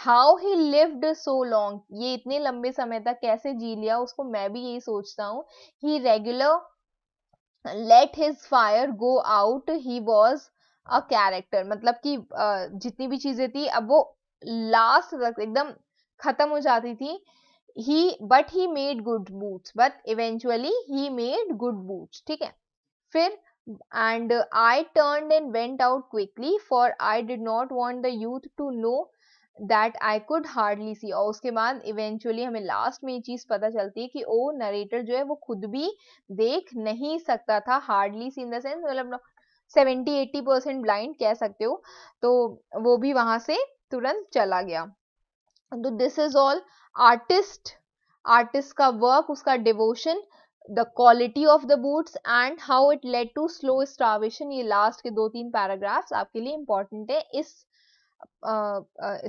how he lived so long ये इतने लंबे समय तक कैसे जी लिया उसको मैं भी यही सोचता हूँ he regular let his fire go out he was a character मतलब कि जितनी भी चीजें थी अब वो लास्ट तक एकदम खत्म हो जाती थी he but he made good boots but eventually he made good boots ठीक है फिर and I turned and went out quickly, for I did not want the youth to know that I could hardly see और उसके बाद eventually हमें last में ये चीज़ पता चलती है कि ओ नरेटर जो है वो खुद भी देख नहीं सकता था hardly see in the sense मतलब सेवेंटी एट्टी परसेंट ब्लाइंड कह सकते हो तो वो भी वहां से तुरंत चला गया तो this is all artist artist का वर्क उसका devotion the quality of the boots and how it led to slow starvation ये लास्ट के दो तीन पैराग्राफ्स आपके लिए इंपॉर्टेंट है इस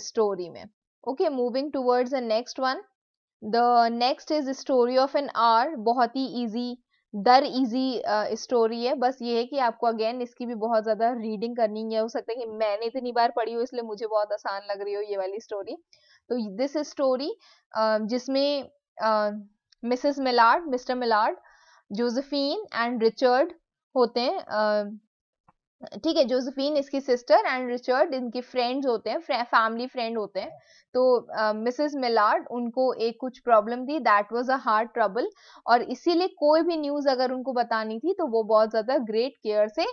स्टोरी में okay moving towards next one the next is story of an hour बहुत ही ईजी दर इजी स्टोरी है बस ये है कि आपको अगेन इसकी भी बहुत ज़्यादा रीडिंग करनी है हो सकता है कि मैंने इतनी बार पढ़ी हो इसलिए मुझे बहुत आसान लग रही हो ये वाली स्टोरी तो दिस स्टोरी जिसमें Mrs Mallard Mr Mallard Josephine and Richard होते हैं ठीक है जोजफीन इसकी सिस्टर एंड रिचर्ड इनके फ्रेंड्स होते हैं फैमिली फ्रेंड होते हैं तो मिसेस मिलार्ड उनको एक कुछ प्रॉब्लम थी that was a hard trouble और इसीलिए कोई भी न्यूज़ अगर उनको बतानी थी तो वो बहुत ज़्यादा ग्रेट केयर से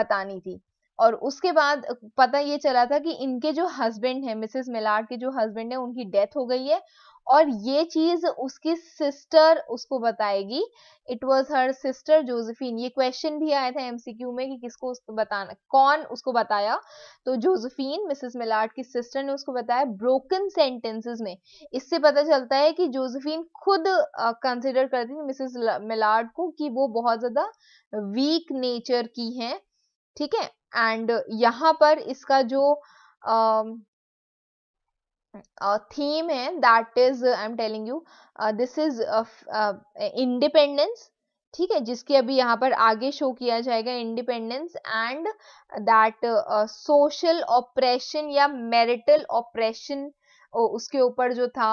बतानी थी और उसके बाद पता ये चला था कि इनके जो हस्बैंड है मिसेस मिलार्ड के जो हस्बैंड है उनकी डेथ हो गई है और ये चीज उसकी सिस्टर उसको बताएगी it was her sister Josephine ये क्वेश्चन भी आया था एमसीक्यू में कि किसको उसको बताना कौन उसको बताया तो जोसेफिन मिसेस मिलार्ड की सिस्टर ने उसको बताया ब्रोकन सेंटेंसेस में इससे पता चलता है कि जोजफीन खुद कंसिडर uh, करती थी मिसेस मिलार्ड को कि वो बहुत ज्यादा वीक नेचर की हैं ठीक है एंड यहाँ पर इसका जो uh, थीम है that is I am telling you this is independence ठीक है जिसकी अभी यहाँ पर आगे शो किया जाएगा independence and that social operation या मैरिटल ऑपरेशन उसके ऊपर जो था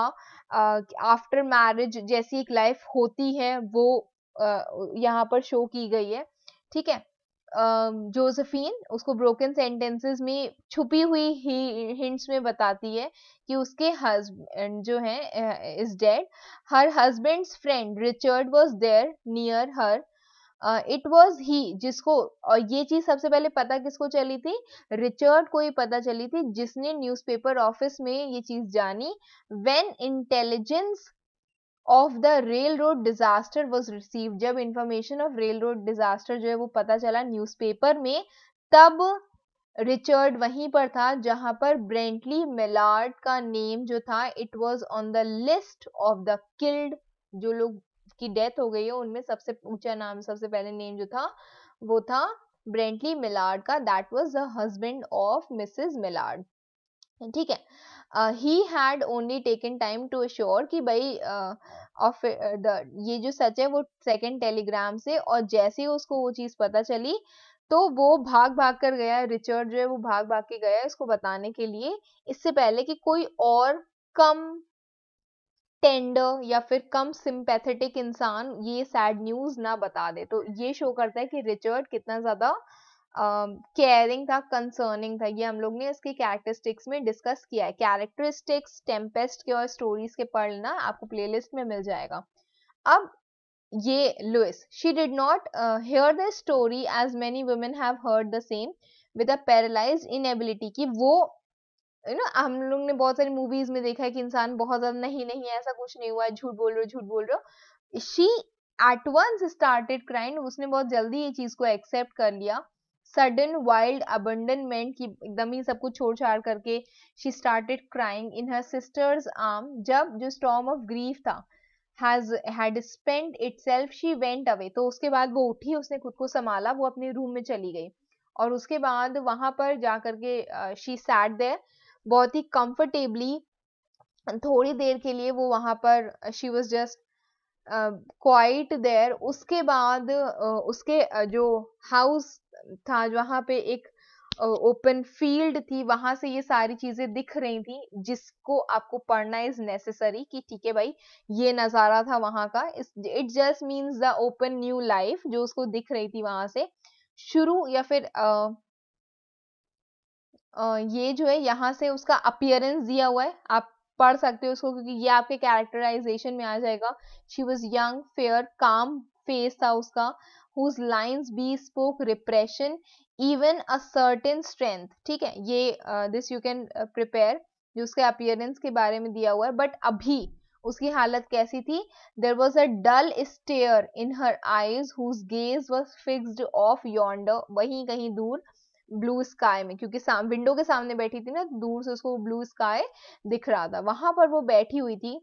आफ्टर uh, मैरिज जैसी एक लाइफ होती है वो uh, यहाँ पर शो की गई है ठीक है जोसेफीन उसको ब्रोकन सेंटेंसेस में छुपी हुई ही हिंट्स में बताती है कि उसके हस्बैंड जो है is dead her husband's friend Richard was there near her it was he जिसको और ये चीज सबसे पहले पता किसको चली थी रिचर्ड को ही पता चली थी जिसने न्यूज़पेपर ऑफिस में ये चीज जानी when intelligence of the railroad disaster was receive जब information of railroad disaster जो है वो पता चला न्यूज़पेपर में तब रिचर्ड वहीं पर था जहां पर ब्रेंटली मेलार्ड का नेम जो था it was on the list of the killed जो लोग की डेथ हो गई है उनमें सबसे ऊंचा नाम सबसे पहले नेम जो था वो था ब्रेंटली मिलार्ड का that was the husband of Mrs Mallard ठीक है he had only taken time to assure कि भाई ऑफ uh, द uh, ये जो सच है वो सेकंड टेलीग्राम से और जैसे ही उसको वो चीज़ पता चली तो वो भाग भाग कर गया रिचर्ड जो है वो भाग भाग के गया इसको बताने के लिए इससे पहले कि कोई और कम टेंडर या फिर कम सिंपैथेटिक इंसान ये सैड न्यूज ना बता दे तो ये शो करता है कि रिचर्ड कितना ज्यादा केयरिंग uh, था कंसर्निंग था ये हम लोग ने इसकी कैरेक्टरिस्टिक्स में डिस्कस किया है कैरेक्टरिस्टिक्स टेम्पेस्ट के और स्टोरीज के पढ़ लेना आपको प्लेलिस्ट में मिल जाएगा अब ये Louise she did not hear the story as many women have heard the same with a paralyse inability की वो यू नो हम लोग ने बहुत सारी मूवीज में देखा है कि इंसान बहुत ज्यादा नहीं नहीं ऐसा कुछ नहीं हुआ झूठ बोल रहे हो झूठ बोल रहे हो she at once started crying उसने बहुत जल्दी ये चीज को एक्सेप्ट कर लिया सडन वाइल्ड अबंडनमेंट की एकदम ही सब कुछ छोड़ छाड़ करके she started crying in her sister's arm जब जो स्टॉम ऑफ ग्रीफ था has had spend itself she went away तो उसके बाद वो उठी उसने खुद को संभाला वो अपने रूम में चली गई और उसके बाद वहां पर जा करके शी सैट देयर बहुत ही कंफर्टेबली थोड़ी देर के लिए वो वहां पर she was just quite there उसके बाद उसके जो हाउस था जहाँ पे एक ओपन फील्ड थी वहां से ये सारी चीजें दिख रही थी जिसको आपको पढ़ना इज नेसेसरी कि ठीक है भाई ये नज़ारा था वहां का it just means the open new life जो उसको दिख रही थी वहां से शुरू या फिर uh, uh, ये जो है यहाँ से उसका अपियरेंस दिया हुआ है आप पढ़ सकते हो उसको क्योंकि ये आपके कैरेक्टराइजेशन में आ जाएगा she was young fair calm face था उसका whose lines bespoke repression even a certain strength ठीक है ये दिस यू कैन प्रिपेयर जो उसके अपियरेंस के बारे में दिया हुआ है बट अभी उसकी हालत कैसी थी there was a dull stare in her eyes whose gaze was fixed off yonder वहीं कहीं दूर ब्लू स्काई में क्योंकि विंडो के सामने बैठी थी ना दूर से उसको ब्लू स्काई दिख रहा था वहां पर वो बैठी हुई थी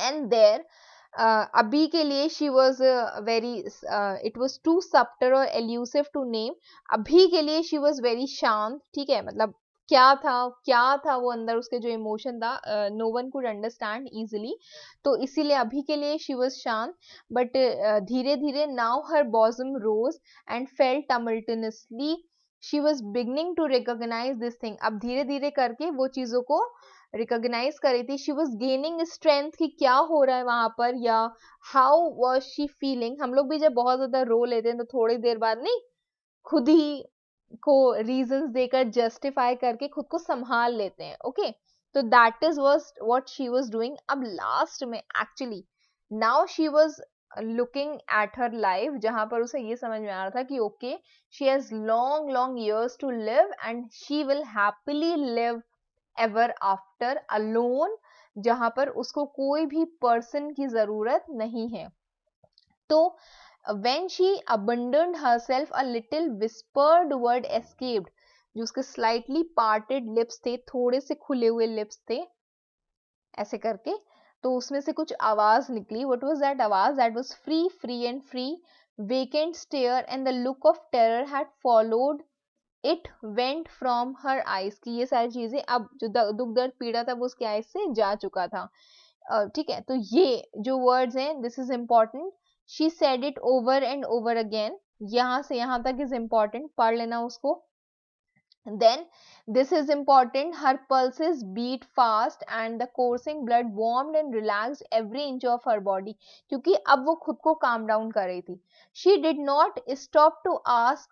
एंड देर uh, अभी के लिए she was very it was too subtle और एल्यूसिव टू नेम अभी के लिए शी वॉज वेरी शांत ठीक है मतलब क्या था क्या था वो अंदर उसके जो इमोशन था no one could understand easily तो इसीलिए अभी के लिए शी वॉज शांत बट धीरे धीरे now her bosom rose and fell tumultuously she was beginning to recognise this thing अब धीरे धीरे करके वो चीज़ों को रिकोगनाइज कर रही थी शी वॉज गेनिंग स्ट्रेंथ कि क्या हो रहा है वहां पर या हाउ वॉज शी फीलिंग हम लोग भी जब बहुत ज़्यादा रो लेते हैं तो थोड़ी देर बाद नहीं खुद ही को रीजन देकर जस्टिफाई करके खुद को संभाल लेते हैं ओके okay? तो that is was what she was doing अब लास्ट में actually now she was looking at her life जहां पर उसे ये समझ में आ रहा था कि okay she has long long years to live and she will happily live ever after alone जहां पर उसको कोई भी पर्सन की जरूरत नहीं है तो when she abandon herself a little whispered word escaped जो उसके स्लाइटली पार्टेड लिप्स थे थोड़े से खुले हुए लिप्स थे ऐसे करके तो उसमें से कुछ आवाज़ निकली वट वॉज दैट आवाज़ that was free free and free vacant stare and the look of terror had followed it went from her eyes की ये सारी चीज़ें अब जो दुख दर्द पीड़ा था वो उसके आइज से जा चुका था ठीक है तो ये जो वर्ड्स हैं this is important she said it over and over again यहां से यहाँ तक इज इम्पॉर्टेंट पढ़ लेना उसको then this is important her pulses beat fast and the coursing blood warmed and relaxed every inch of her body kyunki ab wo khud ko calm down kar rahi thi she did not stop to ask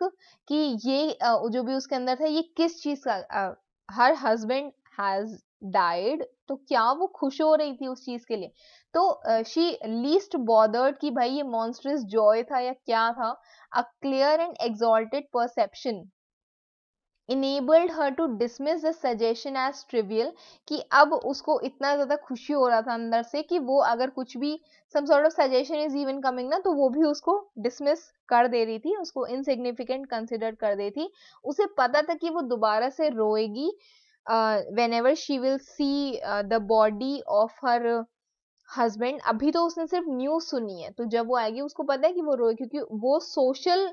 ki ye uh, jo bhi uske andar tha ye kis cheez ka uh, her husband has died to kya wo khush ho rahi thi us cheez ke liye to uh, she least bothered ki bhai ye monstrous joy tha ya kya tha a clear and exalted perception enabled her to dismiss the suggestion as trivial कि अब उसको इतना ज़्यादा खुशी हो रहा था अंदर से कि वो अगर कुछ भी some sort of suggestion is even coming ना तो वो भी उसको डिसमिस कर दे रही थी उसको इनसिग्निफिकेंट कंसिडर कर दे थी उसे पता था कि वो दोबारा से रोएगी whenever she will see the body of her husband अभी तो उसने सिर्फ न्यूज सुनी है तो जब वो आएगी उसको पता है कि वो रोए क्योंकि वो सोशल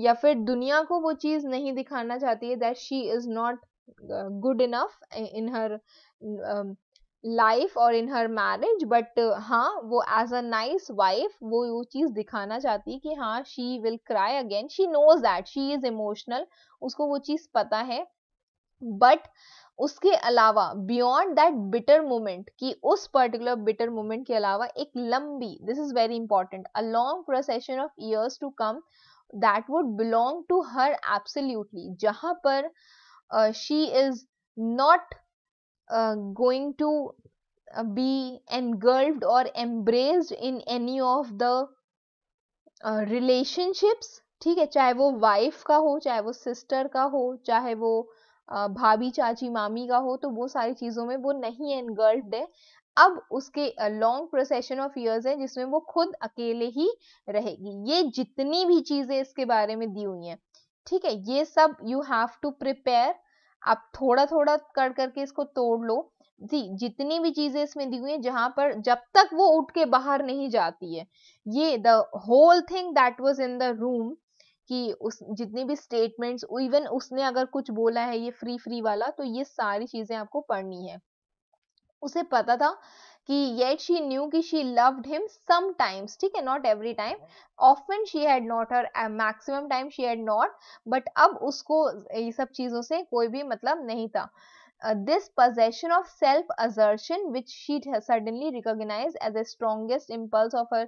या फिर दुनिया को वो चीज नहीं दिखाना चाहती है that she is not good enough in her life और इन हर मैरिज बट हाँ वो एज अ नाइस वाइफ वो वो चीज दिखाना चाहती है कि हाँ she will cry again she knows that she is emotional उसको वो चीज पता है बट उसके अलावा बियॉन्ड दैट बिटर मोमेंट कि उस पर्टिकुलर बिटर मोमेंट के अलावा एक लंबी this is very important a long procession of years to come that would belong to her absolutely जहां पर she is not going to be एनगर्व और embrace in any of the relationships ठीक है चाहे वो वाइफ का हो चाहे वो सिस्टर का हो चाहे वो भाभी चाची मामी का हो तो वो सारी चीजों में वो नहीं एनगर्व्ड है अब उसके लॉन्ग प्रोसेशन ऑफ ईयर्स है जिसमें वो खुद अकेले ही रहेगी ये जितनी भी चीजें इसके बारे में दी हुई हैं ठीक है ये सब यू हैव टू प्रिपेयर आप थोड़ा थोड़ा कर करके इसको तोड़ लो जी जितनी भी चीजें इसमें दी हुई हैं जहां पर जब तक वो उठ के बाहर नहीं जाती है ये the whole thing that was in the room कि उस जितनी भी स्टेटमेंट्स इवन उसने अगर कुछ बोला है ये फ्री फ्री वाला तो ये सारी चीजें आपको पढ़नी है उसे पता था कि येट शी न्यू कि शी लव्ड हिम समटाइम्स ठीक है not every time often she had not her maximum time she had not but अब उसको ये सब चीज़ों से कोई भी मतलब नहीं था this possession of self assertion which she suddenly recognized as the strongest impulse of her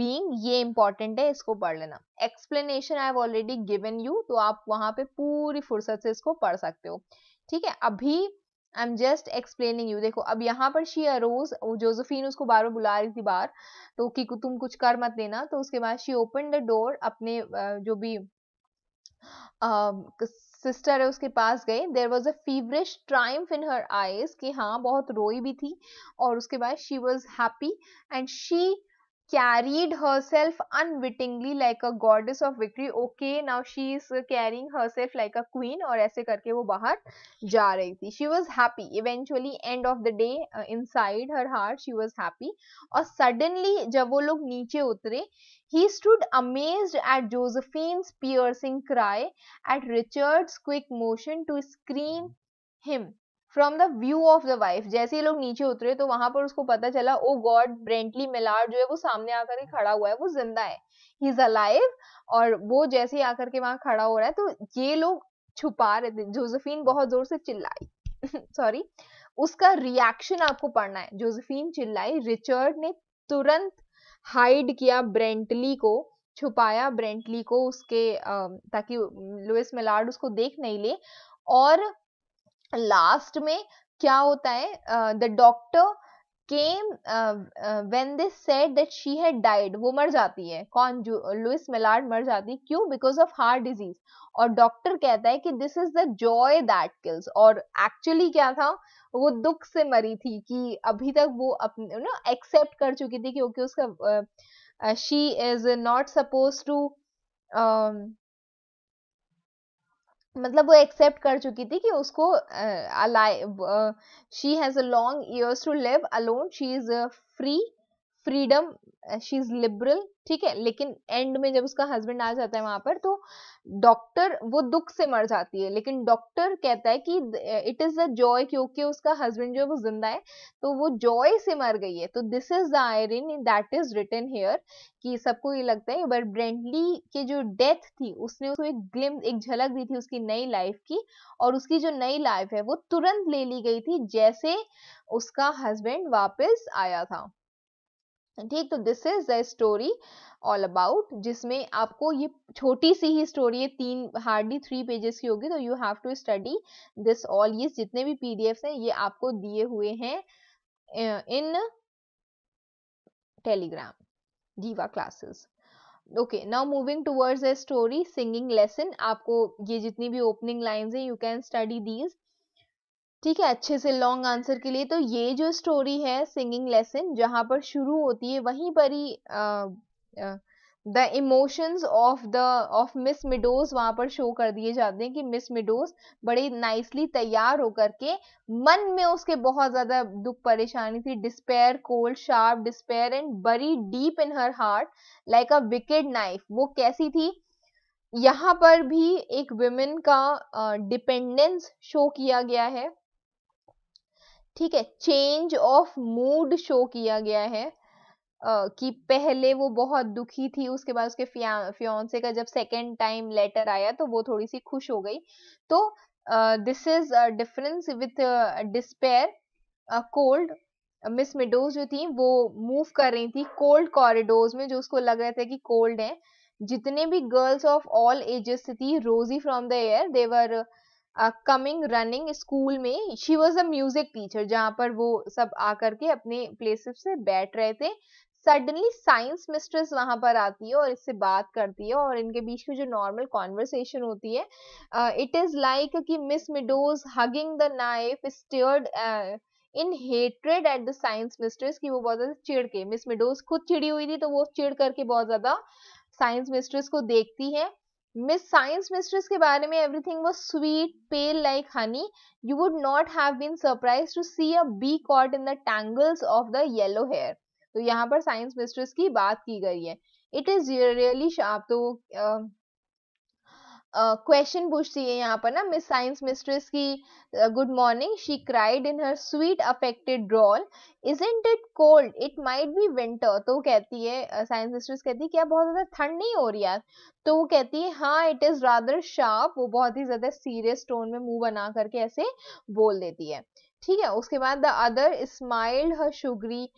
being ये important है इसको पढ़ लेना explanation I have already given you तो आप वहाँ पे पूरी फुर्सत से इसको पढ़ सकते हो ठीक है अभी I am just explaining you देखो अब यहाँ पर शी अरोज जोजफीन उसको बार बार बुला रही थी बार तो कि तुम कुछ कर मत देना तो उसके बाद शी ओपन द डोर अपने जो भी सिस्टर है उसके पास गए there was a feverish triumph in her eyes कि हाँ बहुत रोई भी थी और उसके बाद she was happy and she carried herself unwittingly like a goddess of victory okay now she is carrying herself like a queen or as करके वो बाहर जा रही she was happy eventually end of the day uh, inside her heart she was happy And suddenly जब वो लोग नीचे उतरे he stood amazed at Josephine's piercing cry at Richard's quick motion to screen him from the view of the wife जैसे ही लोग नीचे उतरे तो वहां पर उसको पता चला ओ गॉड ब्रेंटली मिलार जो है वो सामने आकर के खड़ा हुआ है वो जिंदा है ही इज अलाइव और वो जैसे ही आकर के वहां खड़ा हो रहा है तो ये लोग छुपा रहे थे जोसेफिन बहुत जोर से चिल्लाई सॉरी उसका रिएक्शन आपको पढ़ना है जोसेफिन चिल्लाई रिचर्ड ने तुरंत हाइड किया ब्रेंटली को छुपाया ब्रेंटली को उसके ताकि लुइस मिलार्ड उसको देख नहीं ले और लास्ट में क्या होता है the doctor came when they said that she had died वो मर जाती है कौन जो लुइस मेलार्ड मर जाती है क्यों बिकॉज ऑफ हार्ट डिजीज और डॉक्टर कहता है कि this is the joy that kills और एक्चुअली क्या था वो दुख से मरी थी कि अभी तक वो अपने ना एक्सेप्ट कर चुकी थी क्योंकि उसका she is not suppose to मतलब वो एक्सेप्ट कर चुकी थी कि उसको she has a long years to live alone she is free freedom she is liberal ठीक है लेकिन एंड में जब उसका हस्बैंड आ जाता है वहां पर तो डॉक्टर वो दुख से मर जाती है लेकिन डॉक्टर कहता है कि इट इज अ जॉय क्योंकि उसका हस्बैंड जो है वो जिंदा है तो वो जॉय से मर गई है तो this is the irony that is written here कि सबको ये लगता है बट ब्रेंडली के जो डेथ थी उसने उसको एक ग्लिम एक झलक दी थी उसकी नई लाइफ की और उसकी जो नई लाइफ है वो तुरंत ले ली गई थी जैसे उसका हस्बैंड वापस आया था ठीक तो this is the story all about जिसमें आपको ये छोटी सी ही स्टोरी है तीन हार्डली थ्री पेजेस की होगी तो you have to study this all ये जितने भी पीडीएफ्स हैं ये आपको दिए हुए हैं इन Telegram Jeeva classes okay now moving towards a story singing lesson आपको ये जितनी भी ओपनिंग लाइन्स हैं यू कैन स्टडी दीज ठीक है अच्छे से लॉन्ग आंसर के लिए तो ये जो स्टोरी है सिंगिंग लेसन जहाँ पर शुरू होती है वहीं पर ही the emotions of the of miss Meadows वहाँ पर शो कर दिए जाते हैं कि मिस मिडोज बड़े नाइसली तैयार होकर के मन में उसके बहुत ज़्यादा दुख परेशानी थी despair cold sharp despair and buried deep in her heart like a wicked knife वो कैसी थी यहाँ पर भी एक विमेन का डिपेंडेंस uh, शो किया गया है ठीक है चेंज ऑफ मूड शो किया गया है Uh, कि पहले वो बहुत दुखी थी उसके बाद उसके फियांसे का जब सेकेंड टाइम लेटर आया तो वो थोड़ी सी खुश हो गई तो this is difference with despair cold miss Meadows जो थी वो मूव कर रही थी कोल्ड कॉरिडोर्स में जो उसको लग रहा था कि कोल्ड है जितने भी गर्ल्स ऑफ ऑल एजेस थी rosy from the air they were coming running school में she was a music teacher जहाँ पर वो सब आकर के अपने प्लेसेस से बैठ रहे थे सडनली साइंस मिस्ट्रेस वहां पर आती है और इससे बात करती है और इनके बीच में जो नॉर्मल कॉन्वर्सेशन होती है इट इज लाइक कि miss Meadows hugging the knife stared in hatred at the science mistress कि वो बहुत ज्यादा चिड़ के मिस मिडोज खुद चिड़ी हुई थी तो वो चिड़ करके बहुत ज्यादा साइंस मिस्ट्रेस को देखती है मिस साइंस मिस्ट्रेस के बारे में everything was sweet pale like honey you would not have been surprise to see a bee caught in the tangles of the yellow hair तो यहाँ पर साइंस मिस्ट्रेस की बात की गई है इट इज रियली शार्प तो क्वेश्चन पूछती है यहाँ पर ना मिस साइंस मिस्ट्रेस की good morning she cried in her sweet affected drawl isn't it cold it might be winter तो वो कहती है साइंस uh, मिस्ट्रेस कहती है क्या बहुत ज़्यादा ठंड नहीं हो रही यार तो वो कहती है हाँ इट इज़ रादर शार्प वो बहुत ही ज़्यादा सीरियस टोन में मुंह बना करके ऐसे बोल देती है ठीक है उसके बाद the other smile her sugary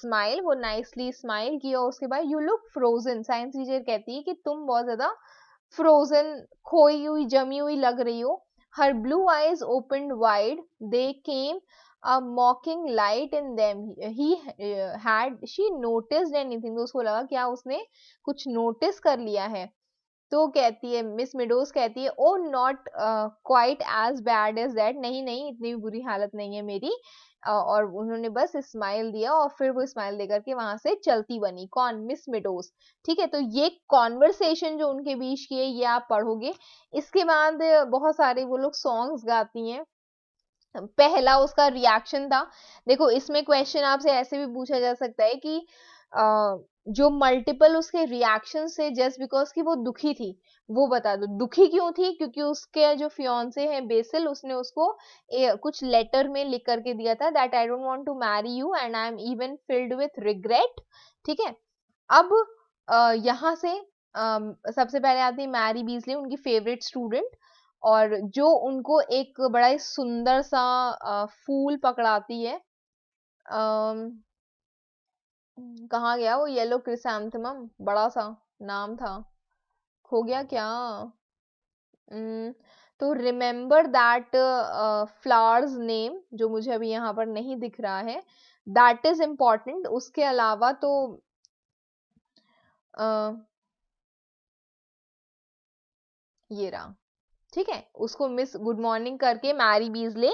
smile वो नाइसली स्माइल किया उसके बाद you look frozen science teacher कहती है कि तुम बहुत ज़्यादा फ्रोजन खोई हुई जमी हुई लग रही हो her blue eyes open wide they came a mocking light in them ही हैड शी नोटिस एनीथिंग उसको लगा क्या उसने कुछ नोटिस कर लिया है तो कहती है मिस मिडोज कहती है oh not quite as bad as that नहीं नहीं इतनी बुरी हालत नहीं है मेरी और उन्होंने बस स्माइल दिया और फिर वो स्माइल देकर के वहां से चलती बनी कौन मिस मिडोस ठीक है तो ये कॉन्वर्सेशन जो उनके बीच की है ये आप पढ़ोगे इसके बाद बहुत सारे वो लोग सॉन्ग्स गाती हैं पहला उसका रिएक्शन था देखो इसमें क्वेश्चन आपसे ऐसे भी पूछा जा सकता है कि जो मल्टीपल उसके रिएक्शन से जस्ट बिकॉज कि वो दुखी थी वो बता दो दुखी क्यों थी क्योंकि उसके जो से है बेसिल उसने उसको ए, कुछ लेटर में लिख करके दिया था that I don't want to marry you and I am even filled with regret ठीक है अब यहाँ से आ, सबसे पहले आती है मैरी बीजली उनकी फेवरेट स्टूडेंट और जो उनको एक बड़ा ही सुंदर सा आ, फूल पकड़ाती है आ, हम्म, कहाँ गया वो येलो क्रिसम बड़ा सा नाम था खो गया क्या हम्म, तो रिमेम्बर दैट फ्लावर्स नेम जो मुझे अभी यहाँ पर नहीं दिख रहा है दैट इज इम्पॉर्टेंट उसके अलावा तो uh, ये रहा ठीक है उसको मिस गुड मॉर्निंग करके मैरी बीजले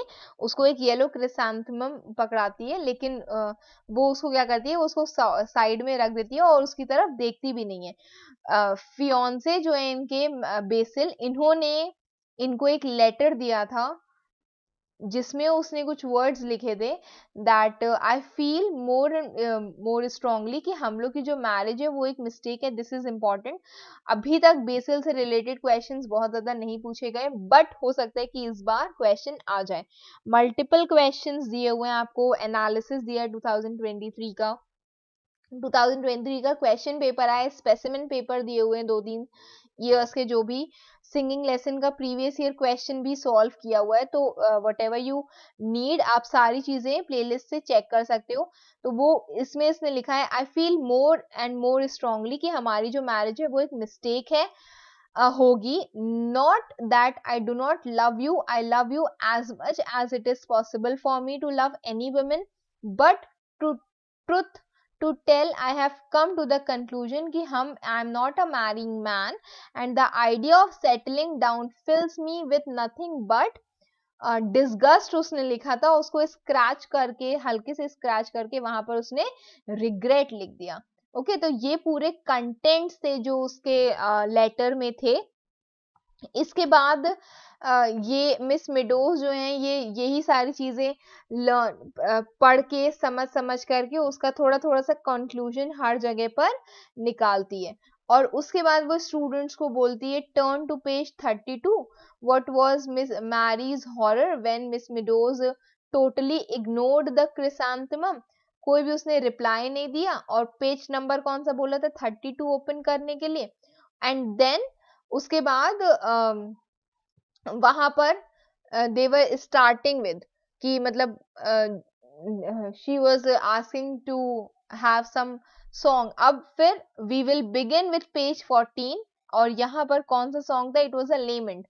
उसको एक येलो क्रिसम पकड़ाती है लेकिन वो उसको क्या करती है वो उसको साइड में रख देती है और उसकी तरफ देखती भी नहीं है से जो है इनके बेसिल इन्होंने इनको एक लेटर दिया था जिसमें उसने कुछ वर्ड्स लिखे थे that I feel more more strongly कि हम लोग की जो मैरिज है वो एक मिस्टेक है दिस इज इम्पॉर्टेंट अभी तक बेसल से रिलेटेड क्वेश्चन बहुत ज़्यादा नहीं पूछे गए बट हो सकता है कि इस बार क्वेश्चन आ जाए मल्टीपल क्वेश्चन दिए हुए हैं आपको एनालिसिस दिया ट्वेंटी थ्री का 2023 का क्वेश्चन पेपर आया स्पेसिमेंट पेपर दिए हुए हैं दो तीन ईयर्स के जो भी सिंगिंग लेसन का प्रीवियस ईयर क्वेश्चन भी सॉल्व किया हुआ है तो वट एवर यू नीड आप सारी चीज़ें प्लेलिस्ट से चेक कर सकते हो तो वो इसमें इसने लिखा है I feel more and more strongly कि हमारी जो मैरिज है वो एक मिस्टेक है uh, होगी not that I do not love you I love you as much as it is possible for me to love any women but to truth to tell I have come to the conclusion कि हम I am not a marrying man and the idea of settling down fills me with nothing but disgust उसने लिखा था उसको scratch करके हल्के से scratch करके वहां पर उसने रिग्रेट लिख दिया ओके okay, तो ये पूरे कंटेंट से जो उसके लेटर uh, में थे इसके बाद ये मिस मिडोज जो हैं ये यही सारी चीज़ें लर्न पढ़ के समझ समझ करके उसका थोड़ा थोड़ा सा कंक्लूजन हर जगह पर निकालती है और उसके बाद वो स्टूडेंट्स को बोलती है turn to page thirty two what was miss Mary's horror when miss Meadows totally ignored the chrysanthemum कोई भी उसने रिप्लाई नहीं दिया और पेज नंबर कौन सा बोला था थर्टी टू ओपन करने के लिए एंड देन उसके बाद वहां पर देवर स्टार्टिंग विद कि मतलब she was asking to have some song अब फिर we will begin with page fourteen और यहाँ पर कौन सा सॉन्ग था इट वॉज अ लेमेंट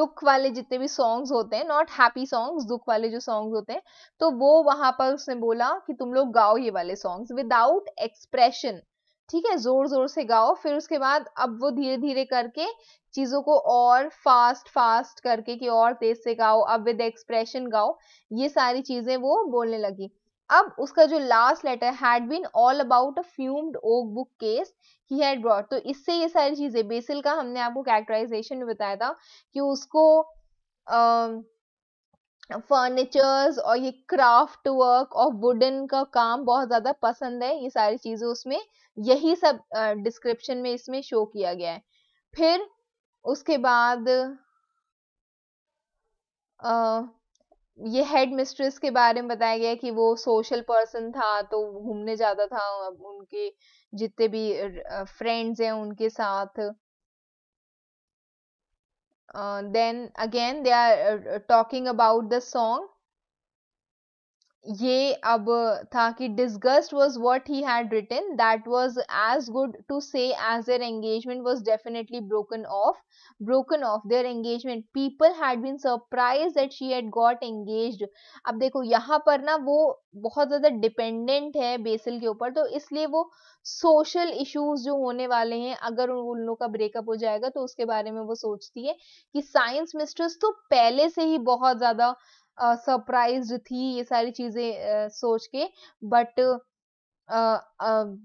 दुख वाले जितने भी सॉन्ग्स होते हैं नॉट हैप्पी सॉन्ग्स दुख वाले जो सॉन्ग्स होते हैं तो वो वहां पर उसने बोला कि तुम लोग गाओ ये वाले सॉन्ग्स विदाउट एक्सप्रेशन ठीक है जोर जोर से गाओ फिर उसके बाद अब वो धीरे धीरे करके चीजों को और फास्ट फास्ट करके कि और तेज से गाओ अब विद एक्सप्रेशन गाओ ये सारी चीजें वो बोलने लगी अब उसका जो last letter had been all about a fumed oak bookcase he had brought तो इससे ये सारी चीजें बेसिल का हमने आपको कैरेक्टराइजेशन में बताया था कि उसको अः फर्नीचर्स और ये क्राफ्ट वर्क और वुडन का काम बहुत ज़्यादा पसंद है ये सारी चीज़ें उसमें यही सब डिस्क्रिप्शन में इसमें शो किया गया है फिर उसके बाद आ, ये हेड मिस्ट्रेस के बारे में बताया गया कि वो सोशल पर्सन था तो घूमने जाता था उनके जितने भी फ्रेंड्स हैं उनके साथ Uh, then again they are uh, talking about the song ये अब था कि disgust was what he had written that was as good to say as their engagement was definitely broken off broken off their engagement people had been surprise that she had got engage अब देखो यहाँ पर ना वो बहुत ज़्यादा dependent है BECIL के ऊपर तो इसलिए वो सोशल इश्यूज जो होने वाले हैं अगर उन लोगों का ब्रेकअप हो जाएगा तो उसके बारे में वो सोचती है कि साइंस मिस्ट्रेस तो पहले से ही बहुत ज़्यादा सरप्राइज uh, थी ये सारी चीजें uh, सोच के बट uh,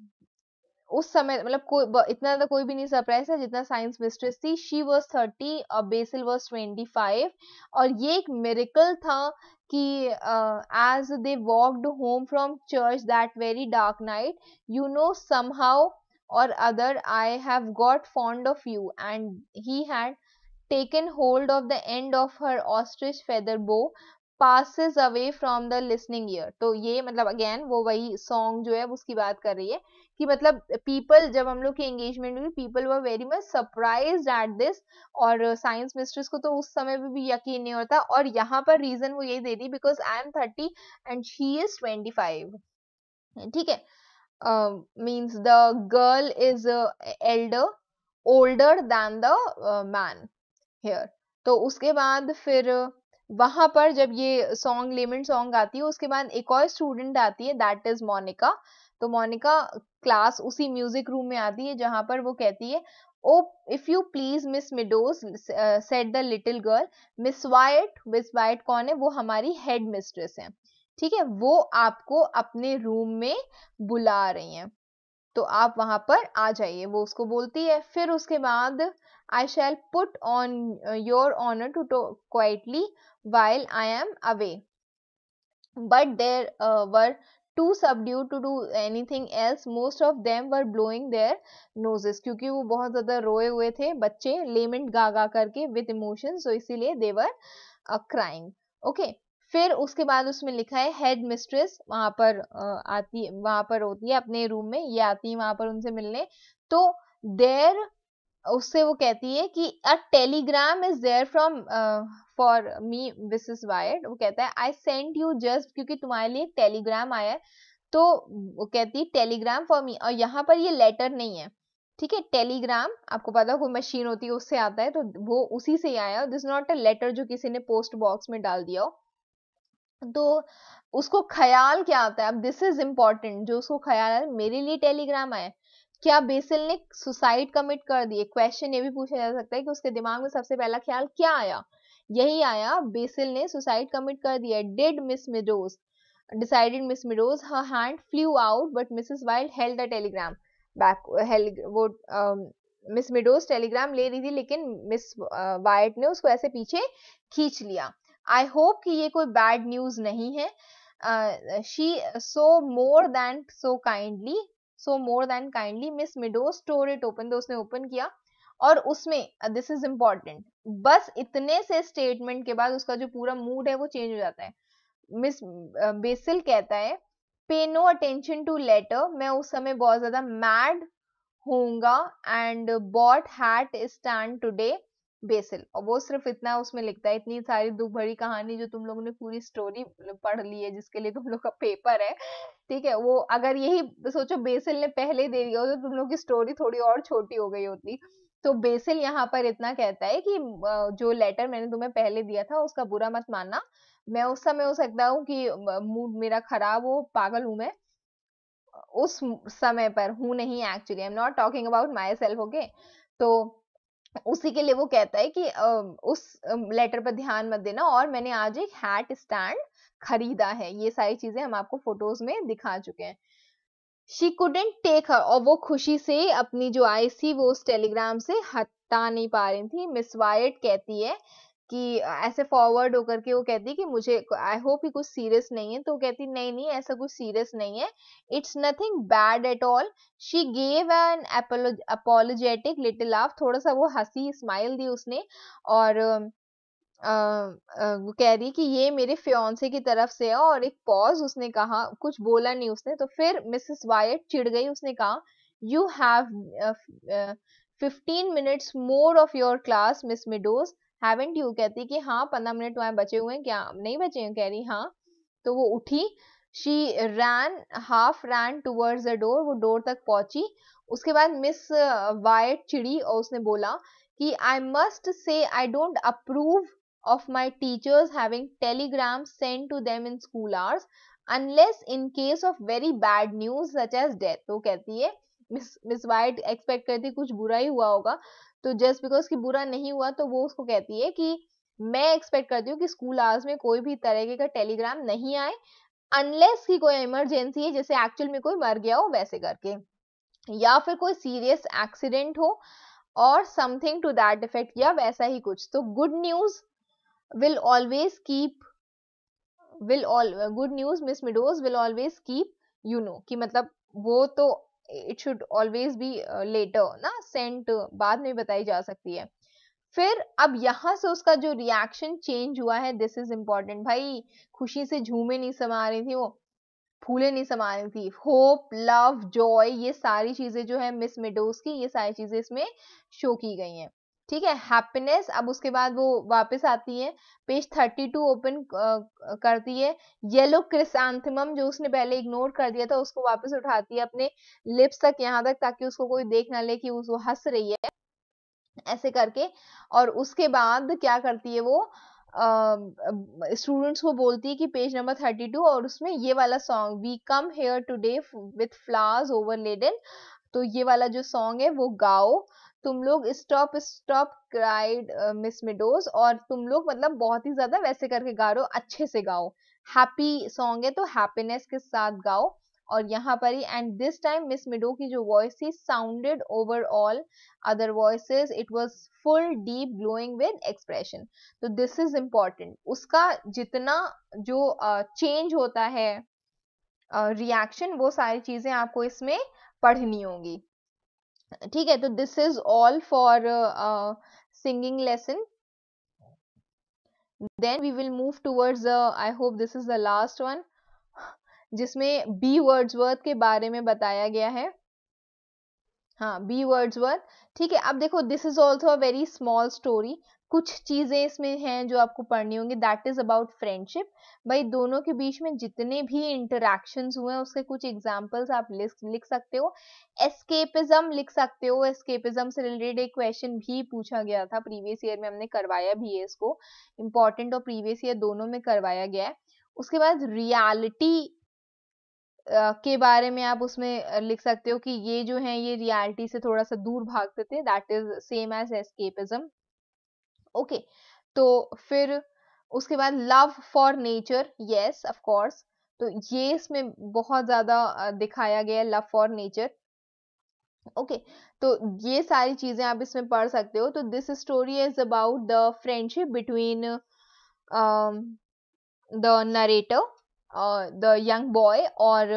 उस समय मतलब कोई इतना ज्यादा तो कोई भी नहीं सरप्राइज था जितना साइंस मिस्ट्रेस थी शी वॉज थर्टी और बेसिल वॉज ट्वेंटी फाइव और ये एक मेरिकल था कि as they walked home from church that very dark night you know somehow or other I have got fond of you and he had taken hold of the end of her ostrich feather bow passes away from the listening ear. तो ये मतलब again वो वही song जो है उसकी बात कर रही है कि मतलब पीपल जब हम लोग की एंगेजमेंट हुई people were very much surprise at this और साइंस मिस्ट्रेस को तो उस समय भी, भी यकीन नहीं होता और यहाँ पर रीजन वो यही दे रही because I am thirty and she is twenty five ठीक है means the girl is elder older than the man here तो उसके बाद फिर uh, वहां पर जब ये सॉन्ग लेमेंट सॉन्ग आती है उसके बाद एक और स्टूडेंट आती है दैट इज मोनिका तो मोनिका क्लास उसी म्यूजिक रूम में आती है जहां पर वो कहती है oh if you please miss Meadows set the little girl miss White miss White कौन है वो हमारी हेड मिस्ट्रेस है ठीक है वो आपको अपने रूम में बुला रही हैं तो आप वहां पर आ जाइए वो उसको बोलती है फिर उसके बाद I shall put on uh, your honor to talk quietly while I am away. But there uh, were too subdued to do anything else. Most of them were blowing their noses. क्योंकि वो बहुत ज़्यादा रोए हुए थे बच्चे लेमेंट गा गा करके with emotions. So इसीलिए they were uh, crying. Okay. फिर उसके बाद उसमें लिखा है हेड मिस्ट्रेस वहां पर आती वहां पर होती है अपने रूम में ये आती है वहां पर उनसे मिलने तो देर उससे वो कहती है कि a telegram is there from for me this is wired वो कहता है आई सेंड यू जस्ट क्योंकि तुम्हारे लिए टेलीग्राम आया है तो वो कहती है टेलीग्राम फॉर मी और यहाँ पर ये लेटर नहीं है ठीक है टेलीग्राम आपको पता कोई मशीन होती है उससे आता है तो वो उसी से ही आया दिस नॉट अ लेटर जो किसी ने पोस्ट बॉक्स में डाल दिया हो तो उसको ख्याल क्या आता है अब दिस इज इंपॉर्टेंट जो उसको ख्याल है मेरे लिए टेलीग्राम आया क्या बेसिल ने सुसाइड कमिट कर दिए क्वेश्चन ये भी पूछा जा सकता है कि उसके दिमाग में सबसे पहला ख्याल क्या आया यही आया बेसिल ने सुसाइड कमिट कर दिया dead miss Meadows decided miss Meadows her hand flew out but Mrs Wild held the telegram back वो मिस मिडोज टेलीग्राम ले रही थी लेकिन मिस वाइट uh, ने उसको ऐसे पीछे खींच लिया आई होप कि ये कोई बैड न्यूज नहीं है she so more than so kindly so more than kindly miss Meadow store it open तो उसने ओपन किया और उसमें दिस इज इम्पॉर्टेंट बस इतने से स्टेटमेंट के बाद उसका जो पूरा मूड है वो चेंज हो जाता है मिस बेसिल कहता है पे नो अटेंशन टू लेटर मैं उस समय बहुत ज्यादा मैड होऊंगा and bought hat stand today Basil और वो सिर्फ इतना उसमें लिखता है इतनी सारी दुख भरी कहानी जो तुम लोगों ने पूरी स्टोरी पढ़ ली है जिसके लिए तुम लोग का पेपर है ठीक है वो अगर यही सोचो बेसिल ने पहले दे दिया हो तो तुम लोग की स्टोरी थोड़ी और छोटी हो गई होती तो बेसिल यहाँ पर इतना कहता है कि जो लेटर मैंने तुम्हें पहले दिया था उसका बुरा मत मानना मैं उस समय हो सकता हूँ कि मूड मेरा खराब हो पागल हूं मैं उस समय पर हूं नहीं actually I am not talking about myself okay तो उसी के लिए वो कहता है कि उस लेटर पर ध्यान मत देना और मैंने आज एक हैट स्टैंड खरीदा है ये सारी चीजें हम आपको फोटोज में दिखा चुके हैं शी कुडेंट टेक हर और वो खुशी से अपनी जो आई थी वो उस टेलीग्राम से हटा नहीं पा रही थी मिस वायट कहती है कि ऐसे फॉरवर्ड होकर के वो कहती कि मुझे आई होप ही कुछ सीरियस नहीं है तो कहती नहीं नहीं ऐसा कुछ सीरियस नहीं है it's nothing bad at all she gave an apologetic little laugh थोड़ा सा वो हंसी स्माइल दी उसने और वो कह रही कि ये मेरे फ्योन्से की तरफ से है और एक पॉज उसने कहा कुछ बोला नहीं उसने तो फिर मिसेस वायट चिढ़ गई उसने कहा you have fifteen minutes more of your class miss Meadows haven't you कहती कि हाँ पंद्रह मिनट वहाँ बचे हुए हैं क्या नहीं बचे हैं कह रही हाँ तो वो उठी she ran half ran towards the door वो डोर तक पहुंची उसके बाद मिस वाइट uh, चिड़ी और उसने बोला कि I must say I don't approve of my teachers having telegram send to them in school hours unless in case of very bad news such as death वो कहती है मिस मिस वाइट एक्सपेक्ट करती कुछ बुरा ही हुआ होगा तो just because कि बुरा नहीं हुआ तो वो उसको कहती है कि मैं एक्सपेक्ट करती हूँ कि स्कूल आवर्स में कोई भी तरह का टेलीग्राम नहीं आए अनलेस की कोई इमरजेंसी है जैसे एक्चुअल में कोई मर गया हो वैसे करके या फिर कोई सीरियस एक्सीडेंट हो और समथिंग टू दैट इफेक्ट या वैसा ही कुछ तो good news will always keep will all good news miss Meadows will always keep you know कि मतलब वो तो it should always be later ना सेंट बाद में बताई जा सकती है फिर अब यहाँ से उसका जो रिएक्शन चेंज हुआ है दिस इज इम्पोर्टेंट भाई खुशी से झूमे नहीं समा रही थी वो फूले नहीं समा रही थी होप लव जॉय ये सारी चीजें जो है मिस मिडोस की ये सारी चीजें इसमें शो की गई हैं ठीक है हैप्पीनेस अब उसके बाद वो वापस आती है पेज थर्टी टू ओपन करती है येलो क्रिसम जो उसने पहले इग्नोर कर दिया था उसको वापस उठाती है अपने लिप्स तक यहाँ तक ताकि उसको कोई देख ना ले कि वो हंस रही है ऐसे करके और उसके बाद क्या करती है वो स्टूडेंट्स uh, को बोलती है कि पेज नंबर थर्टी टू और उसमें ये वाला song we come here today with flowers over laden तो ये वाला जो सॉन्ग है वो गाओ तुम लोग stop stop cried miss Meadows और तुम लोग मतलब बहुत ही ज्यादा वैसे करके गा रहे हो अच्छे से गाओ हैप्पी सॉन्ग है तो हैप्पीनेस के साथ गाओ और यहाँ पर ही and this time miss Meadow की जो वॉइस थी sounded over all other voices it was full deep glowing with expression तो दिस इज इम्पॉर्टेंट उसका जितना जो चेंज uh, होता है रिएक्शन uh, वो सारी चीजें आपको इसमें पढ़नी होगी ठीक है तो this is all for singing lesson then we will move towards I hope this is the last one जिसमें बी वर्ड्सवर्थ के बारे में बताया गया है हाँ बी वर्ड्सवर्थ ठीक है अब देखो this is also a very small story कुछ चीज़ें इसमें हैं जो आपको पढ़नी होंगी दैट इज़ अबाउट फ्रेंडशिप भाई दोनों के बीच में जितने भी इंटरेक्शन हुए हैं उसके कुछ एग्जाम्पल्स आप लिस्ट लिख सकते हो एस्केपिज्म लिख सकते हो एस्केपिज्म से रिलेटेड एक क्वेश्चन भी पूछा गया था प्रीवियस ईयर में हमने करवाया भी है इसको इम्पोर्टेंट और प्रीवियस ईयर दोनों में करवाया गया है उसके बाद रियालिटी के बारे में आप उसमें लिख सकते हो कि ये जो है ये रियलिटी से थोड़ा सा दूर भागते थे that is same as escapism okay तो फिर उसके बाद love for nature yes of course तो ये इसमें बहुत ज़्यादा दिखाया गया है लव फॉर नेचर ओके तो ये सारी चीज़ें आप इसमें पढ़ सकते हो तो this story is about the friendship between the narrator the young boy और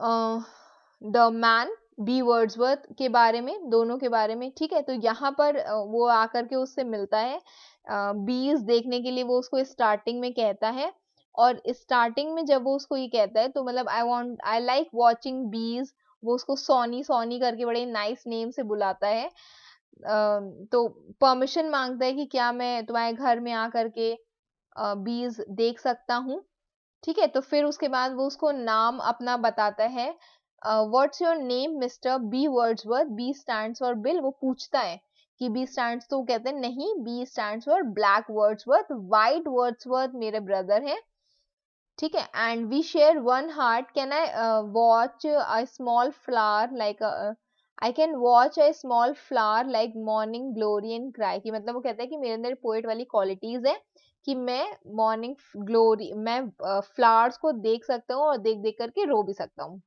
the uh, man B Wordsworth के बारे में दोनों के बारे में ठीक है तो यहाँ पर वो आकर के उससे मिलता है बीज देखने के लिए वो उसको स्टार्टिंग में कहता है और स्टार्टिंग में जब वो उसको ये कहता है तो मतलब I want I like watching bees वो उसको सोनी सोनी करके बड़े नाइस नेम से बुलाता है तो परमिशन मांगता है कि क्या मैं तुम्हारे घर में आकर के बीज देख सकता हूँ ठीक है तो फिर उसके बाद वो उसको नाम अपना बताता है what's your name mister B words Wordsworth B stand for Bill वो पूछता है कि बी स्टैंड तो कहते हैं नहीं B stand for Black worth White Wordsworth मेरे ब्रदर है ठीक है and we share one heart can I watch a small flower like I can watch a small flower like morning glory and cry की मतलब वो कहता है कि मेरे अंदर पोइट वाली क्वालिटीज है कि मैं मॉर्निंग ग्लोरी मैं फ्लावर्स uh, को देख सकता हूँ और देख देख करके रो भी सकता हूँ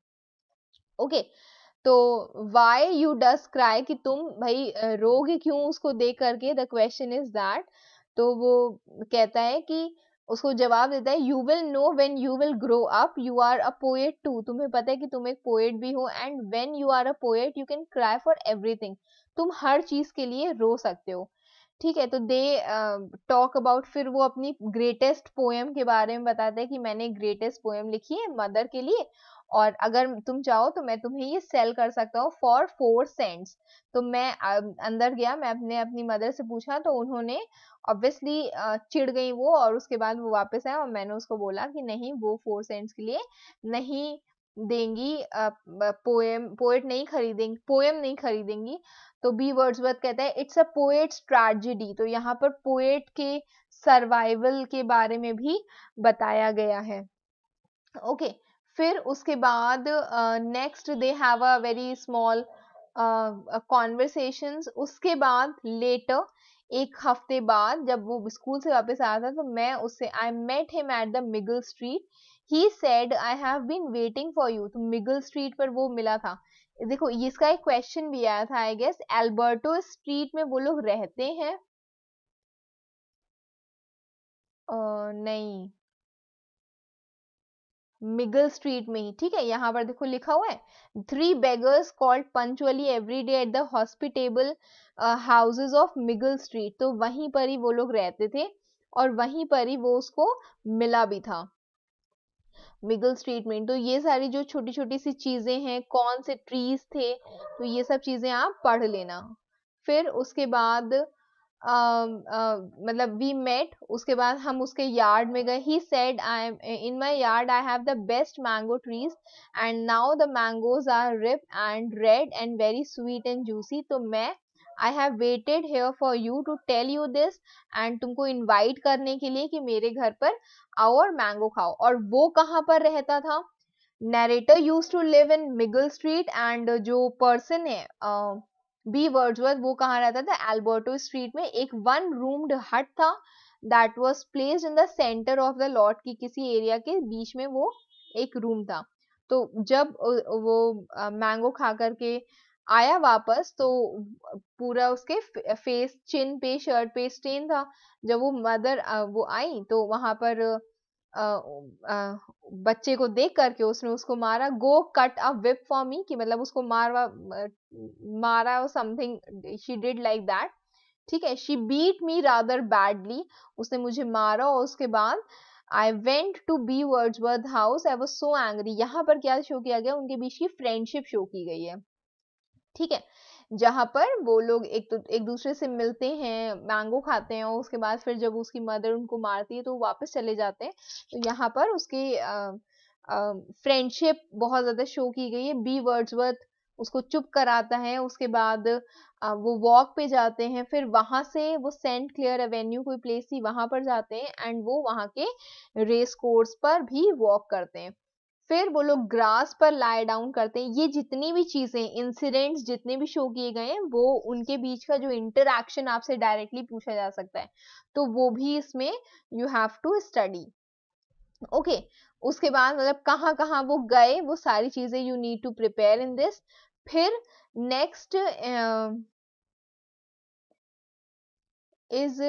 ओके तो वाई यू डस क्राई कि तुम भाई रोगे क्यों उसको देख करके द क्वेश्चन इज दैट तो वो कहता है कि उसको जवाब देता है you will know when you will grow up you are a poet too तुम्हें पता है कि तुम एक पोएट भी हो and when you are a poet you can cry for everything तुम हर चीज के लिए रो सकते हो ठीक है तो दे टॉक अबाउट फिर वो अपनी ग्रेटेस्ट पोएम के बारे में बताते हैं कि मैंने ग्रेटेस्ट पोएम लिखी है मदर के लिए और अगर तुम चाहो तो मैं तुम्हें ये सेल कर सकता हूँ फॉर फोर सेंट्स तो मैं अंदर गया मैं अपने अपनी मदर से पूछा तो उन्होंने ऑब्वियसली चिढ़ गई वो और उसके बाद वो वापस आया और मैंने उसको बोला कि नहीं वो फोर सेंट्स के लिए नहीं देंगी पोएम पोएट नहीं खरीदेंगी पोएम नहीं खरीदेंगी तो बी वर्ड्सवर्थ कहता है इट्स अ पोएट्स ट्रेजिडी तो यहाँ पर पोएट के सर्वाइवल के बारे में भी बताया गया है ओके okay, फिर उसके बाद next they have a very small conversation उसके बाद लेटर एक हफ्ते बाद जब वो स्कूल से वापस आया था तो मैं उससे I met him at the Miguel street he said I have been waiting for you तो मिगल स्ट्रीट पर वो मिला था देखो इसका एक क्वेश्चन भी आया था आई गेस एल्बर्टो स्ट्रीट में वो लोग रहते हैं नहीं मिगल स्ट्रीट में ही ठीक है यहाँ पर देखो लिखा हुआ है three beggars called punctually every day at the hospitable houses of Miguel Street तो वहीं पर ही वो लोग रहते थे और वहीं पर ही वो उसको मिला भी था मिगल स्टेटमेंट तो ये सारी जो छोटी छोटी सी चीज़ें हैं कौन से ट्रीज थे तो ये सब चीज़ें आप पढ़ लेना फिर उसके बाद आ, आ, मतलब वी मेट उसके बाद हम उसके यार्ड में गए he said I am in my yard I have the best mango trees and now the mangoes are ripe and red and very sweet and juicy तो मैं I have waited here for you to tell you this and तुमको invite करने के लिए कि मेरे घर पर आओ और मैंगो खाओ और वो कहाँ पर रहता था narrator used to live in Miguel Street and जो पर्सन है बी वर्ड्सवर्थ वो कहाँ रहता था एल्बर्टो स्ट्रीट में एक वन रूम्ड हट था that was placed in the centre of the lot की किसी एरिया के बीच में वो एक रूम था तो जब वो मैंगो खा करके आया वापस तो पूरा उसके फेस चिन पे शर्ट पे स्टेन था जब वो मदर वो आई तो वहां पर आ, आ, बच्चे को देख करके उसने उसको मारा go cut a whip for me कि मतलब उसको मारवा मारा और something she did like that ठीक है she beat me rather badly उसने मुझे मारा और उसके बाद I went to B Wordsworth house I was so angry यहाँ पर क्या शो किया गया उनके बीच की फ्रेंडशिप शो की गई है ठीक है जहाँ पर वो लोग एक तो एक दूसरे से मिलते हैं मैंगो खाते हैं और उसके बाद फिर जब उसकी मदर उनको मारती है तो वापस चले जाते हैं तो यहाँ पर उसकी फ्रेंडशिप बहुत ज़्यादा शो की गई है बी वर्ड्सवर्थ उसको चुप कराता है उसके बाद आ, वो वॉक पे जाते हैं फिर वहां से वो सेंट क्लियर एवेन्यू कोई प्लेस थी वहां पर जाते हैं एंड वो वहां के रेस कोर्स पर भी वॉक करते हैं फिर वो लोग ग्रास पर लाए डाउन करते हैं ये जितनी भी चीज़ें इंसिडेंट्स जितने भी शो किए गए हैं वो उनके बीच का जो इंटरक्शन आपसे डायरेक्टली पूछा जा सकता है तो वो भी इसमें you have to study okay उसके बाद मतलब कहाँ कहाँ वो गए वो सारी चीज़ें you need to prepare in this फिर नेक्स्ट इज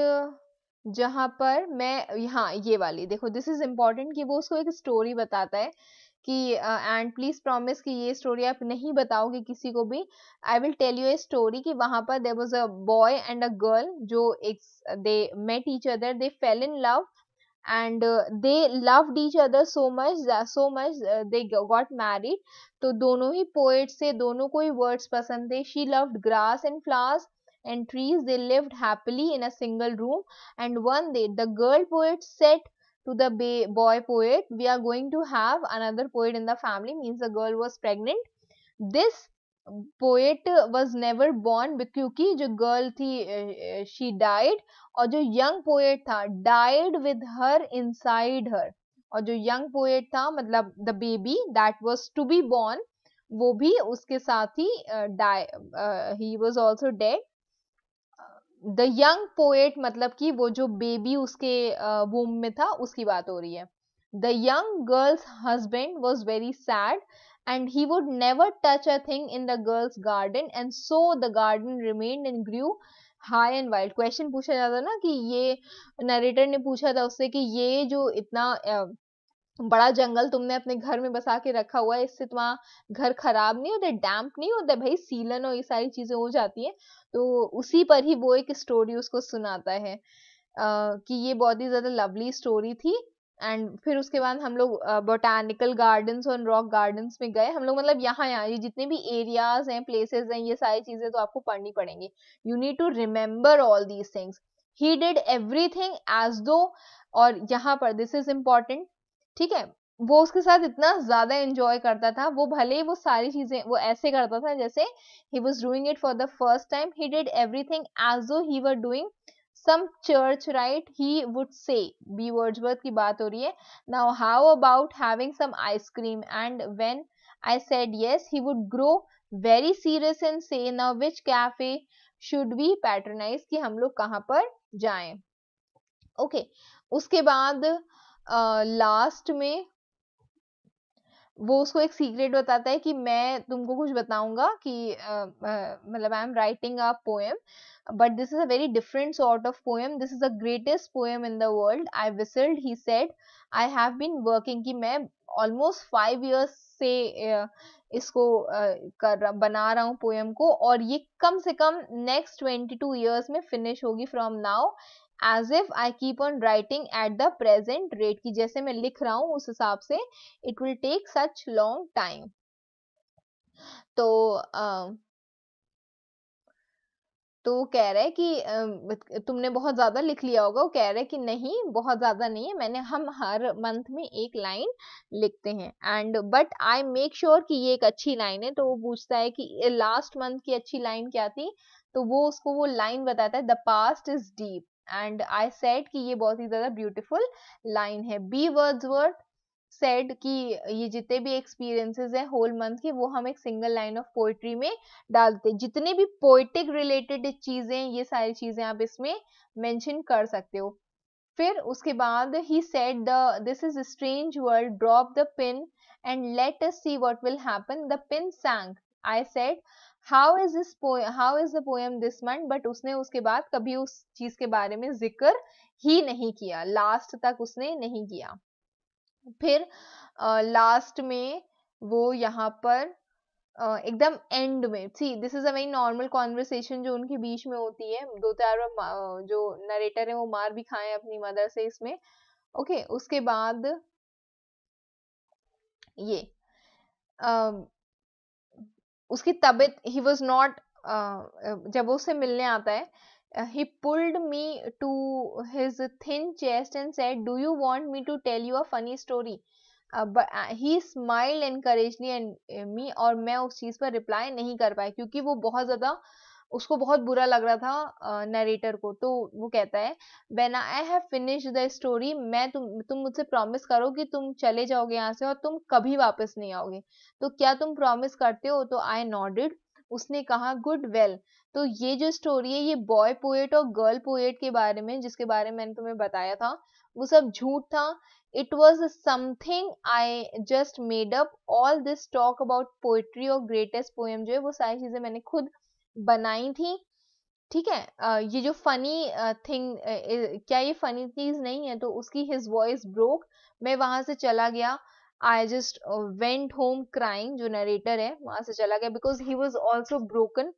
जहां पर मैं यहाँ ये वाली देखो दिस इज इंपॉर्टेंट कि वो उसको एक स्टोरी बताता है कि एंड प्लीज़ प्रॉमिस कि ये स्टोरी आप नहीं बताओगे किसी को भी I will tell you a story कि वहां पर there was a boy and a girl जो एक they met each other they fell in love and they loved each other so much so much they got married तो दोनों ही poets से दोनों को ही वर्ड्स पसंद थे she loved grass and flowers and trees they lived happily in a single room and one day the girl poet said to the boy poet we are going to have another poet in the family means the girl was pregnant this poet was never born because the girl eh, eh, she died or the young poet died with her inside her or the young poet the baby that was to be born wo eh, he was also dead the young poet मतलब कि वो जो baby उसके वोम में था उसकी बात हो रही है the young girl's husband was very sad and he would never touch a thing in the girl's garden and so the garden remain in grew high and wild question पूछा जाता ना कि ये नरेटर ने पूछा था उससे कि ये जो इतना बड़ा जंगल तुमने अपने घर में बसा के रखा हुआ है इससे तुम्हारा घर खराब नहीं होता डैम्प नहीं होता भाई सीलन और ये सारी चीजें हो जाती हैं तो उसी पर ही वो एक स्टोरी उसको सुनाता है आ, कि ये बहुत ही ज़्यादा लवली स्टोरी थी एंड फिर उसके बाद हम लोग बोटानिकल गार्डन्स और रॉक गार्डन्स में गए हम लोग मतलब यहाँ यहाँ ये जितने भी एरियाज हैं प्लेसेस हैं ये सारी चीज़ें तो आपको पढ़नी पड़ेंगी you need to remember all these things he did everything as though और यहाँ पर दिस इज इम्पॉर्टेंट ठीक है वो उसके साथ इतना ज्यादा एंजॉय करता था वो भले ही वो सारी चीजें वो ऐसे करता था जैसे he was doing it for the first time he did everything as though he were doing some church rite he would say B Wordsworth की बात हो रही है now how about having some ice cream and when I said yes he would grow very serious and say now which cafe should be patronise कि हम लोग कहाँ पर जाएं ओके okay, उसके बाद uh, लास्ट में वो उसको एक सीक्रेट बताता है कि मैं तुमको कुछ बताऊंगा कि मतलब I am writing a poem but this is a very different sort of poem this is the greatest poem in the world I whistled he said I have been working कि मैं ऑलमोस्ट फाइव ईयर्स से इसको कर रहा बना रहा हूँ poem को और ये कम से कम नेक्स्ट ट्वेंटी टू ईयर्स में फिनिश होगी from now as if I keep on writing at the present rate की जैसे मैं लिख रहा हूँ उस हिसाब से it will take such long time तो तो वो कह रहा है कि तुमने बहुत ज़्यादा लिख लिया होगा वो कह रहा है कि नहीं बहुत ज़्यादा नहीं है मैंने हम हर मंथ में एक लाइन लिखते हैं and but I make sure कि ये एक अच्छी लाइन है तो वो पूछता है कि लास्ट मंथ की अच्छी लाइन क्या थी तो वो उसको वो लाइन बताता है the past is deep and I said कि ये बहुत ही ज़्यादा ब्यूटीफुल लाइन है बी वर्ड्स वर्ड सेड कि ये जितने भी एक्सपीरियंसेस हैं होल मंथ के वो हम एक सिंगल लाइन ऑफ पोइट्री में डालते हैं जितने भी पोइटिक रिलेटेड चीज़ें ये सारी चीज़ें आप इसमें मेंशन कर सकते हो फिर उसके बाद he said the this is strange world drop the pin and let us see what will happen the pin sang I said how is this how is the poem this month but उसने उसके बाद कभी उस चीज के बारे में जिक्र ही नहीं किया लास्ट तक उसने नहीं किया फिर लास्ट uh, में वो यहाँ पर Uh, एकदम एंड में see this is a very normal conversation जो उनके बीच में होती है दो चार uh, जो नरेटर है वो मार भी खाए अपनी मदर से इसमें ओके okay, उसके बाद ये uh, उसकी तबीयत ही वॉज नॉट जब वो उससे मिलने आता है he pulled me to his thin chest and said do you want me to tell you a funny story he smiled encouragingly and me और मैं उस चीज़ पर रिप्लाई नहीं कर पाई क्योंकि वो बहुत ज़्यादा uh, उसको बहुत बुरा लग रहा था नरेटर को तो वो कहता है when I have finish the story मैं तुम तुम मुझसे प्रॉमिस करो कि तुम चले जाओगे यहाँ से और तुम कभी वापस नहीं आओगे तो क्या तुम प्रॉमिस करते हो तो आई नॉडेड उसने कहा गुड वेल well. तो ये जो स्टोरी है ये बॉय पोएट और गर्ल पोएट के बारे में जिसके बारे में मैंने तुम्हें बताया था वो सब झूठ था it was something I just made up all this talk about poetry और ग्रेटेस्ट पोएम जो है वो सारी चीज़ें मैंने खुद बनाई थी ठीक है ये जो फनी थिंग क्या ये फनी चीज नहीं है तो उसकी हिज वॉइस ब्रोक मैं वहां से चला गया I just went home crying जो नरेटर है वहां से चला गया because he was also broken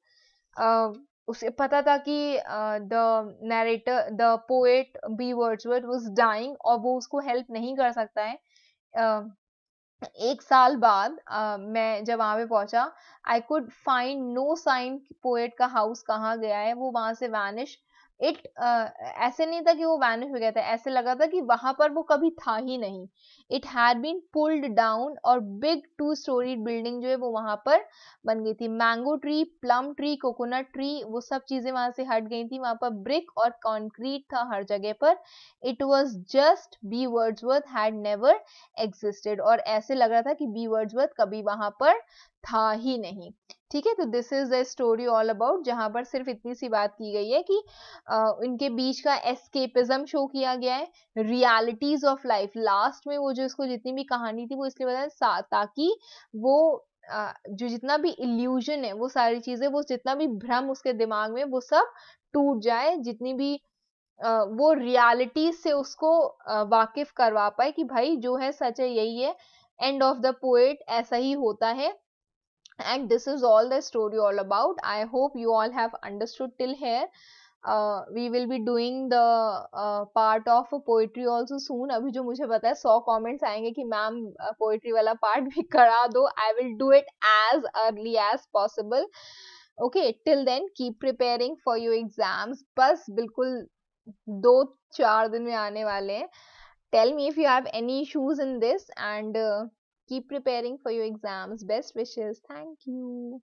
उसे पता था कि the narrator the poet B Wordsworth was dying और वो उसको हेल्प नहीं कर सकता है uh, एक साल बाद आ, मैं जब वहाँ पे पहुंचा I could find no sign poet का हाउस कहाँ गया है वो वहाँ से वैनिश इट uh, ऐसे नहीं था कि वो वैनिश हो गया था ऐसे लगा था कि वहां पर वो कभी था ही नहीं it had been pulled down और बिग टू स्टोरी बिल्डिंग जो है वो वहां पर बन गई थी mango tree plum tree coconut tree वो सब चीजें वहां से हट गई थी वहां पर ब्रिक और कॉन्क्रीट था हर जगह पर it was just B words Wordsworth had never existed और ऐसे लग रहा था कि बी वर्ड्स वर्थ कभी वहां पर था ही नहीं ठीक है तो this is the story all about जहां पर सिर्फ इतनी सी बात की गई है कि आ, उनके बीच का एस्केपिज्म शो किया गया है रियलिटीज ऑफ लाइफ लास्ट में वो जो इसको जितनी भी कहानी थी वो इसलिए बताया ताकि वो जो जितना भी इल्यूजन है वो सारी चीजें वो जितना भी भ्रम उसके दिमाग में वो सब टूट जाए जितनी भी वो रियलिटी से उसको वाकिफ करवा पाए कि भाई जो है सच है यही है एंड ऑफ द पोएट ऐसा ही होता है and this is all the story all about i hope you all have understood till here uh, we will be doing the uh, part of poetry also soon Abhi jo mujhe पता hai, सौ comments aayenge ki ma'am uh, poetry wala part bhi kara do. I will do it as early as possible okay till then keep preparing for your exams बस bilkul do चार दिन में आने tell me if you have any issues in this and uh, Keep preparing for your exams. Best wishes. Thank you.